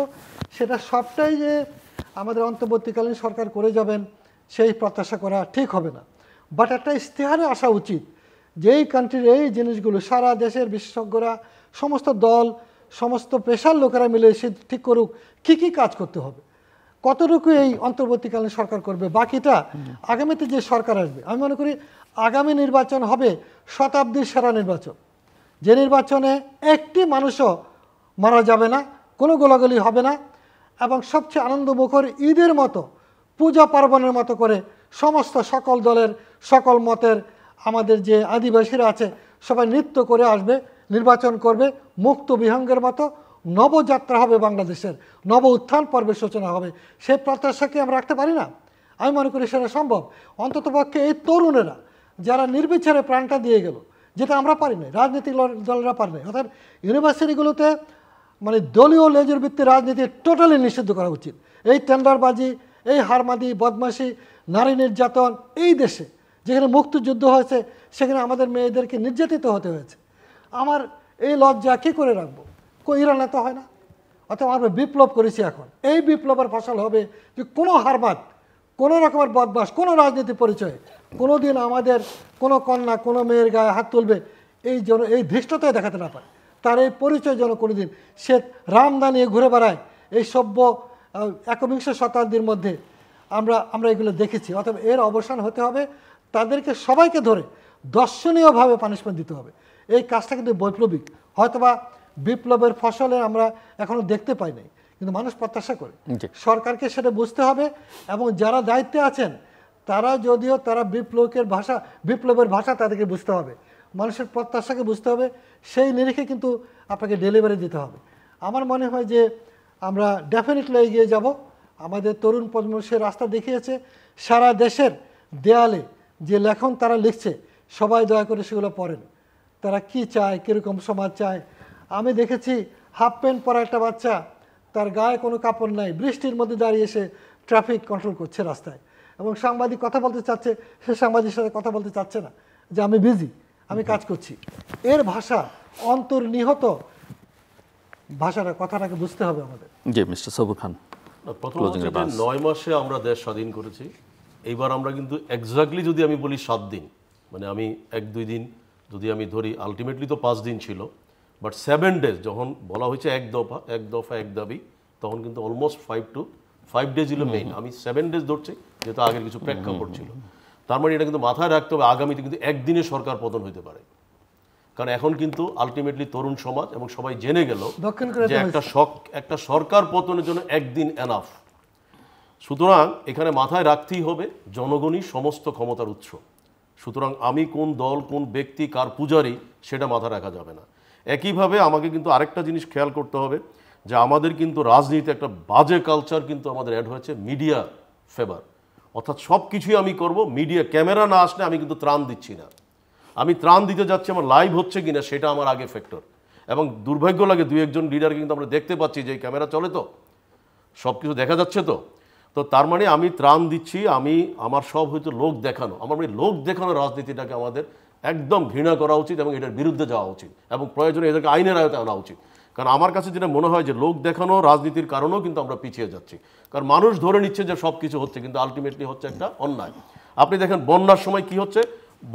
সেটা সবটাই যে আমাদের অন্তর্বর্তীকালীন সরকার করে যাবেন সেই প্রত্যাশা করা ঠিক হবে না বাট একটা ইশতেহারে আসা উচিত যেই কান্ট্রির এই জিনিসগুলো সারা দেশের বিশেষজ্ঞরা সমস্ত দল সমস্ত পেশার লোকেরা মিলে সে ঠিক করুক কি কি কাজ করতে হবে কতটুকু এই অন্তর্বর্তীকালীন সরকার করবে বাকিটা আগামীতে যে সরকার আসবে আমি মনে করি আগামী নির্বাচন হবে শতাব্দীর সেরা নির্বাচন যে নির্বাচনে একটি মানুষও মারা যাবে না কোনো গোলাগুলি হবে না এবং সবচেয়ে আনন্দমুখর ঈদের মতো পূজা পার্বণের মতো করে সমস্ত সকল দলের সকল মতের আমাদের যে আদিবাসীরা আছে সবাই নৃত্য করে আসবে নির্বাচন করবে মুক্ত বিহঙ্গের মতো নবযাত্রা হবে বাংলাদেশের নব উত্থান পর্বের সূচনা হবে সে কি আমরা রাখতে পারি না আমি মনে করি সেটা সম্ভব অন্ততপক্ষে এই তরুণেরা যারা নির্বিচারে প্রাণটা দিয়ে গেল যেটা আমরা পারি না রাজনীতি দলেরা পারি না অর্থাৎ ইউনিভার্সিটিগুলোতে মানে দলীয় লেজের ভিত্তি রাজনীতি টোটালি নিষিদ্ধ করা উচিত এই টেন্ডারবাজি এই হারমাদি বদমাসি নারী নির্যাতন এই দেশে যেখানে মুক্তিযুদ্ধ হয়েছে সেখানে আমাদের মেয়েদেরকে নির্যাতিত হতে হয়েছে আমার এই লজ্জা কী করে রাখবো কো ইরানে তো হয় না অথবা আমরা বিপ্লব করেছি এখন এই বিপ্লবের ফসল হবে যে কোনো হারবাদ কোনো রকমের বদমাস কোনো রাজনীতি পরিচয় কোনো দিন আমাদের কোনো কন্যা কোনো মেয়ের গায়ে হাত তুলবে এই যেন এই ধৃষ্টতায় দেখাতে না পারে তার এই পরিচয় যেন কোনো দিন সে রামদা নিয়ে ঘুরে বেড়ায় এই সভ্য একবিংশ শতাব্দীর মধ্যে আমরা আমরা এগুলো দেখেছি অথবা এর অবসান হতে হবে তাদেরকে সবাইকে ধরে দর্শনীয়ভাবে পানিশমেন্ট দিতে হবে এই কাজটা কিন্তু বৈপ্লবিক হয়তোবা বিপ্লবের ফসলে আমরা এখনও দেখতে পাই নাই কিন্তু মানুষ প্রত্যাশা করে সরকারকে সেটা বুঝতে হবে এবং যারা দায়িত্বে আছেন তারা যদিও তারা বিপ্লবের ভাষা বিপ্লবের ভাষা তাদেরকে বুঝতে হবে মানুষের প্রত্যাশাকে বুঝতে হবে সেই নিরিখে কিন্তু আপনাকে ডেলিভারি দিতে হবে আমার মনে হয় যে আমরা ডেফিনেটলি এগিয়ে যাব আমাদের তরুণ প্রজন্ম সে রাস্তা দেখিয়েছে সারা দেশের দেয়ালে যে লেখন তারা লিখছে সবাই দয়া করে সেগুলো পড়েন তারা কি চায় কীরকম সমাজ চায় আমি দেখেছি হাফ প্যান্ট পরা একটা বাচ্চা তার গায়ে কোনো কাপড় নাই বৃষ্টির মধ্যে দাঁড়িয়ে এসে ট্রাফিক কন্ট্রোল করছে রাস্তায় এবং সাংবাদিক কথা বলতে চাচ্ছে সে সাংবাদিকের সাথে কথা বলতে চাচ্ছে না যে আমি বিজি আমি কাজ করছি এর ভাষা অন্তর্নিহত ভাষাটা কথাটাকে বুঝতে হবে আমাদের জি মিস্টার সবু খান নয় মাসে আমরা দেশ স্বাধীন করেছি এইবার আমরা কিন্তু একজাক্টলি যদি আমি বলি সাত দিন মানে আমি এক দুই দিন যদি আমি ধরি আলটিমেটলি তো পাঁচ দিন ছিল বাট সেভেন ডেজ যখন বলা হয়েছে এক দফা এক দফা এক দাবি তখন কিন্তু almost five to five days ছিল মেইন আমি সেভেন ডেজ ধরছি যেহেতু আগের কিছু প্রেক্ষাপট ছিল তার মানে এটা কিন্তু মাথায় রাখতে হবে আগামীতে কিন্তু একদিনে সরকার পতন হতে পারে কারণ এখন কিন্তু আলটিমেটলি তরুণ সমাজ এবং সবাই জেনে গেল যে একটা একটা সরকার পতনের জন্য একদিন এনাফ সুতরাং এখানে মাথায় রাখতেই হবে জনগণই সমস্ত ক্ষমতার উৎস সুতরাং আমি কোন দল কোন ব্যক্তি কার পূজারি সেটা মাথায় রাখা যাবে না একইভাবে আমাকে কিন্তু আরেকটা জিনিস খেয়াল করতে হবে যে আমাদের কিন্তু রাজনীতি একটা বাজে কালচার কিন্তু আমাদের অ্যাড হয়েছে মিডিয়া ফেভার অর্থাৎ সব কিছুই আমি করব মিডিয়া ক্যামেরা না আসলে আমি কিন্তু ত্রাণ দিচ্ছি না আমি ত্রাণ দিতে যাচ্ছি আমার লাইভ হচ্ছে কিনা সেটা আমার আগে ফ্যাক্টর এবং দুর্ভাগ্য লাগে দু একজন লিডারকে কিন্তু আমরা দেখতে পাচ্ছি যে ক্যামেরা চলে তো সব কিছু দেখা যাচ্ছে তো তো তার মানে আমি ত্রাণ দিচ্ছি আমি আমার সব হয়তো লোক দেখানো আমার মানে লোক দেখানো রাজনীতিটাকে আমাদের একদম ঘৃণা করা উচিত এবং এটার বিরুদ্ধে যাওয়া উচিত এবং প্রয়োজনে এদেরকে আইনের আয়তে আনা উচিত কারণ আমার কাছে যেটা মনে হয় যে লোক দেখানো রাজনীতির কারণেও কিন্তু আমরা পিছিয়ে যাচ্ছি কারণ মানুষ ধরে নিচ্ছে যে সব কিছু হচ্ছে কিন্তু আলটিমেটলি হচ্ছে একটা অন্যায় আপনি দেখেন বন্যার সময় কি হচ্ছে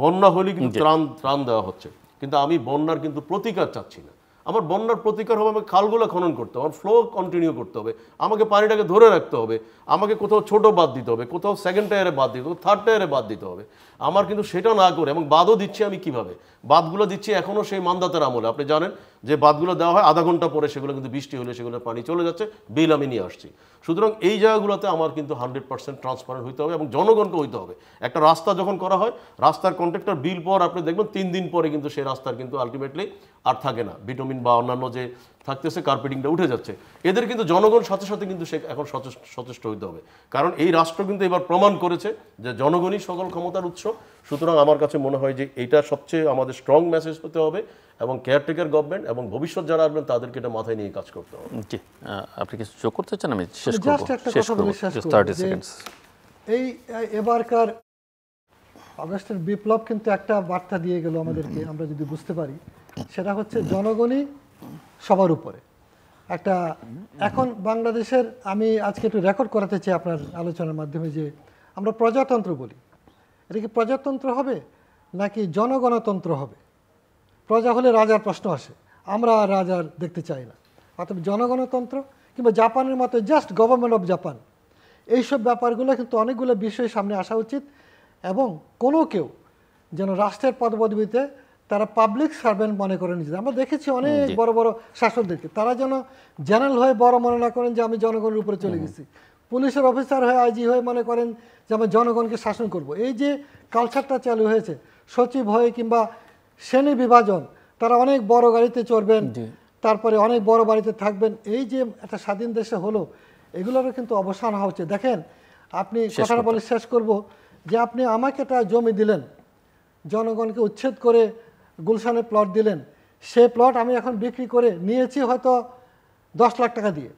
বন্যা হলে কিন্তু ত্রাণ ত্রাণ দেওয়া হচ্ছে কিন্তু আমি বন্যার কিন্তু প্রতিকার চাচ্ছি না আমার বন্যার প্রতিকার হবে আমাকে খালগুলো খনন করতে হবে আমার ফ্লো কন্টিনিউ করতে হবে আমাকে পানিটাকে ধরে রাখতে হবে আমাকে কোথাও ছোট বাদ দিতে হবে কোথাও সেকেন্ড টায়ারে বাদ দিতে হবে থার্ড টায়ারে বাদ দিতে হবে আমার কিন্তু সেটা না করে এবং বাদও দিচ্ছি আমি কিভাবে বাদগুলো দিচ্ছি এখনও সেই মান্দাতের আমলে আপনি জানেন যে বাদগুলো দেওয়া হয় আধা ঘন্টা পরে সেগুলো কিন্তু বৃষ্টি হলে সেগুলো পানি চলে যাচ্ছে বিল আমি নিয়ে আসছি সুতরাং এই জায়গাগুলোতে আমার কিন্তু হান্ড্রেড পার্সেন্ট ট্রান্সপারেন্ট হইতে হবে এবং জনগণকে হইতে হবে একটা রাস্তা যখন করা হয় রাস্তার কন্ট্রাক্টর বিল পর আপনি দেখবেন তিন দিন পরে কিন্তু সেই রাস্তার কিন্তু আলটিমেটলি আর থাকে না ভিটামিন ডাস্টবিন বা অন্যান্য যে থাকতেছে কার্পেটিংটা উঠে যাচ্ছে এদের কিন্তু জনগণ সাথে সাথে কিন্তু সে এখন সচেষ্ট হইতে হবে কারণ এই রাষ্ট্র কিন্তু এবার প্রমাণ করেছে যে জনগণই সকল ক্ষমতার উৎস সুতরাং আমার কাছে মনে হয় যে এটা সবচেয়ে আমাদের স্ট্রং মেসেজ হতে হবে এবং কেয়ারটেকার গভর্নমেন্ট এবং ভবিষ্যৎ যারা আসবেন তাদেরকে এটা মাথায় নিয়ে কাজ করতে হবে জি আপনি কিছু যোগ করতে চান আমি শেষ করব শেষ করব এই এবারকার আগস্টের বিপ্লব কিন্তু একটা বার্তা দিয়ে গেল আমাদেরকে আমরা যদি বুঝতে পারি সেটা হচ্ছে জনগণই সবার উপরে একটা এখন বাংলাদেশের আমি আজকে একটু রেকর্ড করাতে চাই আপনার আলোচনার মাধ্যমে যে আমরা প্রজাতন্ত্র বলি এটা কি প্রজাতন্ত্র হবে নাকি জনগণতন্ত্র হবে প্রজা হলে রাজার প্রশ্ন আসে আমরা রাজার দেখতে চাই না অর্থাৎ জনগণতন্ত্র কিংবা জাপানের মতো জাস্ট গভর্নমেন্ট অফ জাপান এইসব ব্যাপারগুলো কিন্তু অনেকগুলো বিষয় সামনে আসা উচিত এবং কোনো কেউ যেন রাষ্ট্রের পদপদবিতে তারা পাবলিক সার্ভেন্ট মনে করে নিজেদের আমরা দেখেছি অনেক বড় বড় শাসকদেরকে তারা যেন জেনারেল হয়ে বড় মনে না করেন যে আমি জনগণের উপরে চলে গেছি পুলিশের অফিসার হয়ে আইজি হয়ে মনে করেন যে আমি জনগণকে শাসন করব। এই যে কালচারটা চালু হয়েছে সচিব হয়ে কিংবা শ্রেণী বিভাজন তারা অনেক বড় গাড়িতে চড়বেন তারপরে অনেক বড় বাড়িতে থাকবেন এই যে একটা স্বাধীন দেশে হলো এগুলোরও কিন্তু অবসান হওয়া উচিত দেখেন আপনি কথাটা বলে শেষ করব যে আপনি আমাকে একটা জমি দিলেন জনগণকে উচ্ছেদ করে গুলশানে প্লট দিলেন সে প্লট আমি এখন বিক্রি করে নিয়েছি হয়তো দশ লাখ টাকা দিয়ে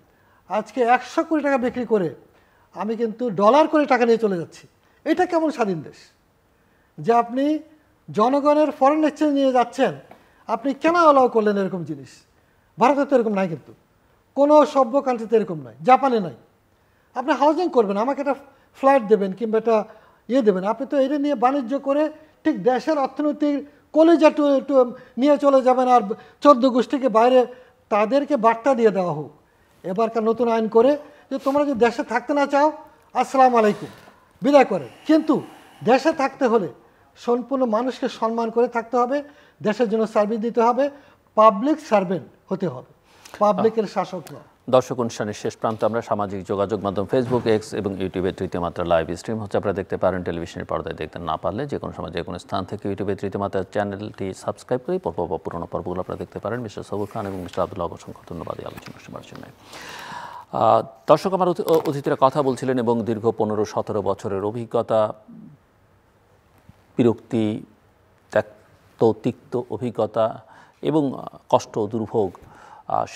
আজকে একশো কোটি টাকা বিক্রি করে আমি কিন্তু ডলার করে টাকা নিয়ে চলে যাচ্ছি এটা কেমন স্বাধীন দেশ যে আপনি জনগণের ফরেন এক্সচেঞ্জ নিয়ে যাচ্ছেন আপনি কেন অ্যালাউ করলেন এরকম জিনিস ভারতে তো এরকম নাই কিন্তু কোনো সভ্য কান্ট্রিতে এরকম নয় জাপানে নাই আপনি হাউজিং করবেন আমাকে একটা ফ্ল্যাট দেবেন কিংবা একটা ইয়ে দেবেন আপনি তো এটা নিয়ে বাণিজ্য করে ঠিক দেশের অর্থনৈতিক কলেজে নিয়ে চলে যাবেন আর চোদ্দ গোষ্ঠীকে বাইরে তাদেরকে বার্তা দিয়ে দেওয়া হোক এবারকার নতুন আইন করে যে তোমরা যদি দেশে থাকতে না চাও আসসালাম আলাইকুম বিদায় করে কিন্তু দেশে থাকতে হলে সম্পূর্ণ মানুষকে সম্মান করে থাকতে হবে দেশের জন্য সার্ভিস দিতে হবে পাবলিক সার্ভেন্ট হতে হবে পাবলিকের শাসক নয় দর্শক অনুষ্ঠানের শেষ প্রান্তে আমরা সামাজিক যোগাযোগ মাধ্যম ফেসবুক এক্স এবং ইউটিউবে তৃতীয় মাত্রা লাইভ স্ট্রিম হচ্ছে আপনারা দেখতে পারেন টেলিভিশনের পর্দায় দেখতে না পারলে যে কোনো সময় যে কোনো স্থান থেকে ইউটিউবে তৃতীয় মাত্রার চ্যানেলটি সাবস্ক্রাইব করে পর্ব বা পুরোনো পর্বগুলো আপনারা দেখতে পারেন মিস্টার সবুর খান এবং মিস্টার আব্দুল্লাহ অসংখ্য ধন্যবাদ আলোচনা সবার জন্য দর্শক আমার অতিথিরা কথা বলছিলেন এবং দীর্ঘ পনেরো সতেরো বছরের অভিজ্ঞতা বিরক্তি ত্যক্ত তিক্ত অভিজ্ঞতা এবং কষ্ট দুর্ভোগ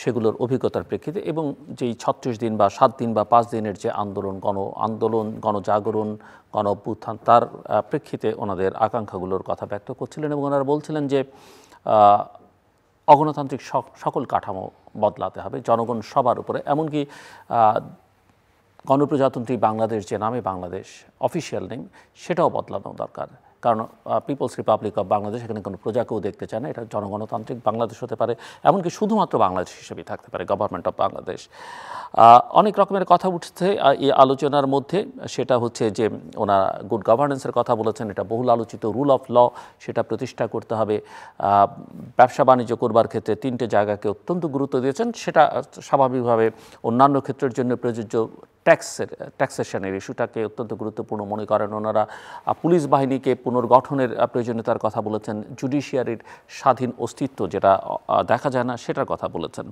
সেগুলোর অভিজ্ঞতার প্রেক্ষিতে এবং যেই ছত্রিশ দিন বা সাত দিন বা পাঁচ দিনের যে আন্দোলন গণ আন্দোলন গণজাগরণ গণ তার প্রেক্ষিতে ওনাদের আকাঙ্ক্ষাগুলোর কথা ব্যক্ত করছিলেন এবং ওনারা বলছিলেন যে অগণতান্ত্রিক সকল কাঠামো বদলাতে হবে জনগণ সবার উপরে এমনকি গণপ্রজাতন্ত্রী বাংলাদেশ যে নামে বাংলাদেশ অফিসিয়াল নেম সেটাও বদলানো দরকার কারণ পিপলস রিপাবলিক অফ বাংলাদেশ এখানে কোনো প্রজাকেও দেখতে চায় না এটা জনগণতান্ত্রিক বাংলাদেশ হতে পারে এমনকি শুধুমাত্র বাংলাদেশ হিসেবেই থাকতে পারে গভর্নমেন্ট অফ বাংলাদেশ অনেক রকমের কথা উঠছে এই আলোচনার মধ্যে সেটা হচ্ছে যে ওনারা গুড গভর্নেন্সের কথা বলেছেন এটা বহুল আলোচিত রুল অফ ল সেটা প্রতিষ্ঠা করতে হবে ব্যবসা বাণিজ্য করবার ক্ষেত্রে তিনটে জায়গাকে অত্যন্ত গুরুত্ব দিয়েছেন সেটা স্বাভাবিকভাবে অন্যান্য ক্ষেত্রের জন্য প্রযোজ্য ট্যাক্সের ট্যাক্সেশনের ইস্যুটাকে অত্যন্ত গুরুত্বপূর্ণ মনে করেন ওনারা পুলিশ বাহিনীকে পুনর্গঠনের প্রয়োজনীয়তার কথা বলেছেন জুডিশিয়ারির স্বাধীন অস্তিত্ব যেটা দেখা যায় না সেটার কথা বলেছেন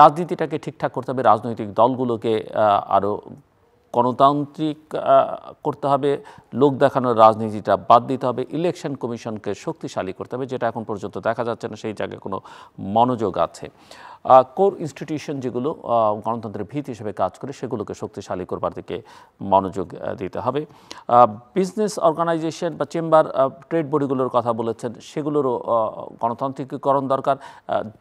রাজনীতিটাকে ঠিকঠাক করতে হবে রাজনৈতিক দলগুলোকে আরও গণতান্ত্রিক করতে হবে লোক দেখানোর রাজনীতিটা বাদ দিতে হবে ইলেকশন কমিশনকে শক্তিশালী করতে হবে যেটা এখন পর্যন্ত দেখা যাচ্ছে না সেই জায়গায় কোনো মনোযোগ আছে কোর ইনস্টিটিউশন যেগুলো গণতন্ত্রের ভিত হিসেবে কাজ করে সেগুলোকে শক্তিশালী করবার দিকে মনোযোগ দিতে হবে বিজনেস অর্গানাইজেশন বা চেম্বার ট্রেড বডিগুলোর কথা বলেছেন সেগুলোরও গণতান্ত্রিকীকরণ দরকার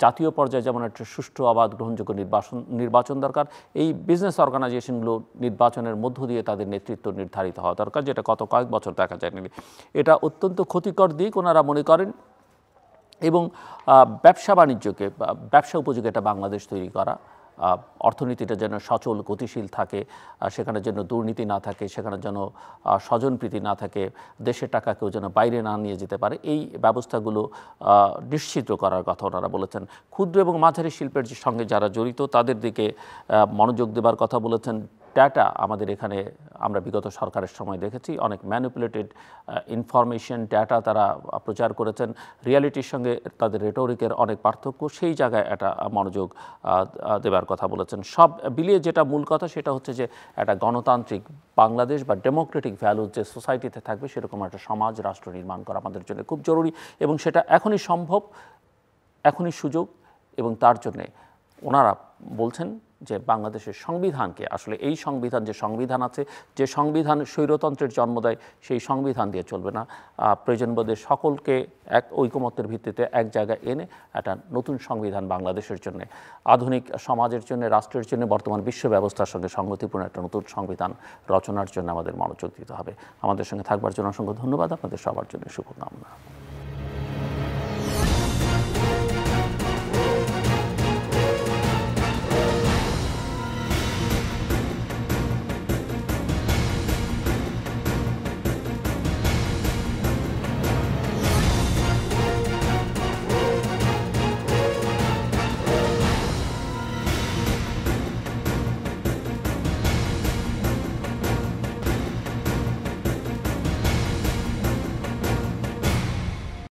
জাতীয় পর্যায়ে যেমন একটা সুষ্ঠু আবাদ গ্রহণযোগ্য নির্বাচন নির্বাচন দরকার এই বিজনেস অর্গানাইজেশনগুলো নির্বাচনের মধ্য দিয়ে তাদের নেতৃত্ব নির্ধারিত হওয়া দরকার যেটা গত কয়েক বছর দেখা যায়নি এটা অত্যন্ত ক্ষতিকর দিক ওনারা মনে করেন এবং ব্যবসা বাণিজ্যকে ব্যবসা উপযোগী একটা বাংলাদেশ তৈরি করা অর্থনীতিটা যেন সচল গতিশীল থাকে সেখানে যেন দুর্নীতি না থাকে সেখানে যেন স্বজনপ্রীতি না থাকে দেশের টাকা কেউ যেন বাইরে না নিয়ে যেতে পারে এই ব্যবস্থাগুলো নিশ্চিত করার কথা ওনারা বলেছেন ক্ষুদ্র এবং মাঝারি শিল্পের সঙ্গে যারা জড়িত তাদের দিকে মনোযোগ দেবার কথা বলেছেন ডাটা আমাদের এখানে আমরা বিগত সরকারের সময় দেখেছি অনেক ম্যানিপুলেটেড ইনফরমেশন ডাটা তারা প্রচার করেছেন রিয়ালিটির সঙ্গে তাদের রেটোরিকের অনেক পার্থক্য সেই জায়গায় একটা মনোযোগ দেবার কথা বলেছেন সব বিলিয়ে যেটা মূল কথা সেটা হচ্ছে যে একটা গণতান্ত্রিক বাংলাদেশ বা ডেমোক্রেটিক ভ্যালু যে সোসাইটিতে থাকবে সেরকম একটা সমাজ রাষ্ট্র নির্মাণ করা আমাদের জন্য খুব জরুরি এবং সেটা এখনই সম্ভব এখনই সুযোগ এবং তার জন্যে ওনারা বলছেন যে বাংলাদেশের সংবিধানকে আসলে এই সংবিধান যে সংবিধান আছে যে সংবিধান স্বৈরতন্ত্রের জন্ম দেয় সেই সংবিধান দিয়ে চলবে না প্রয়োজন বোধে সকলকে এক ঐকমত্যের ভিত্তিতে এক জায়গায় এনে একটা নতুন সংবিধান বাংলাদেশের জন্য আধুনিক সমাজের জন্য রাষ্ট্রের জন্য বর্তমান বিশ্ব ব্যবস্থার সঙ্গে সংগতিপূর্ণ একটা নতুন সংবিধান রচনার জন্য আমাদের মনোযোগ দিতে হবে আমাদের সঙ্গে থাকবার জন্য অসংখ্য ধন্যবাদ আপনাদের সবার জন্য শুভকামনা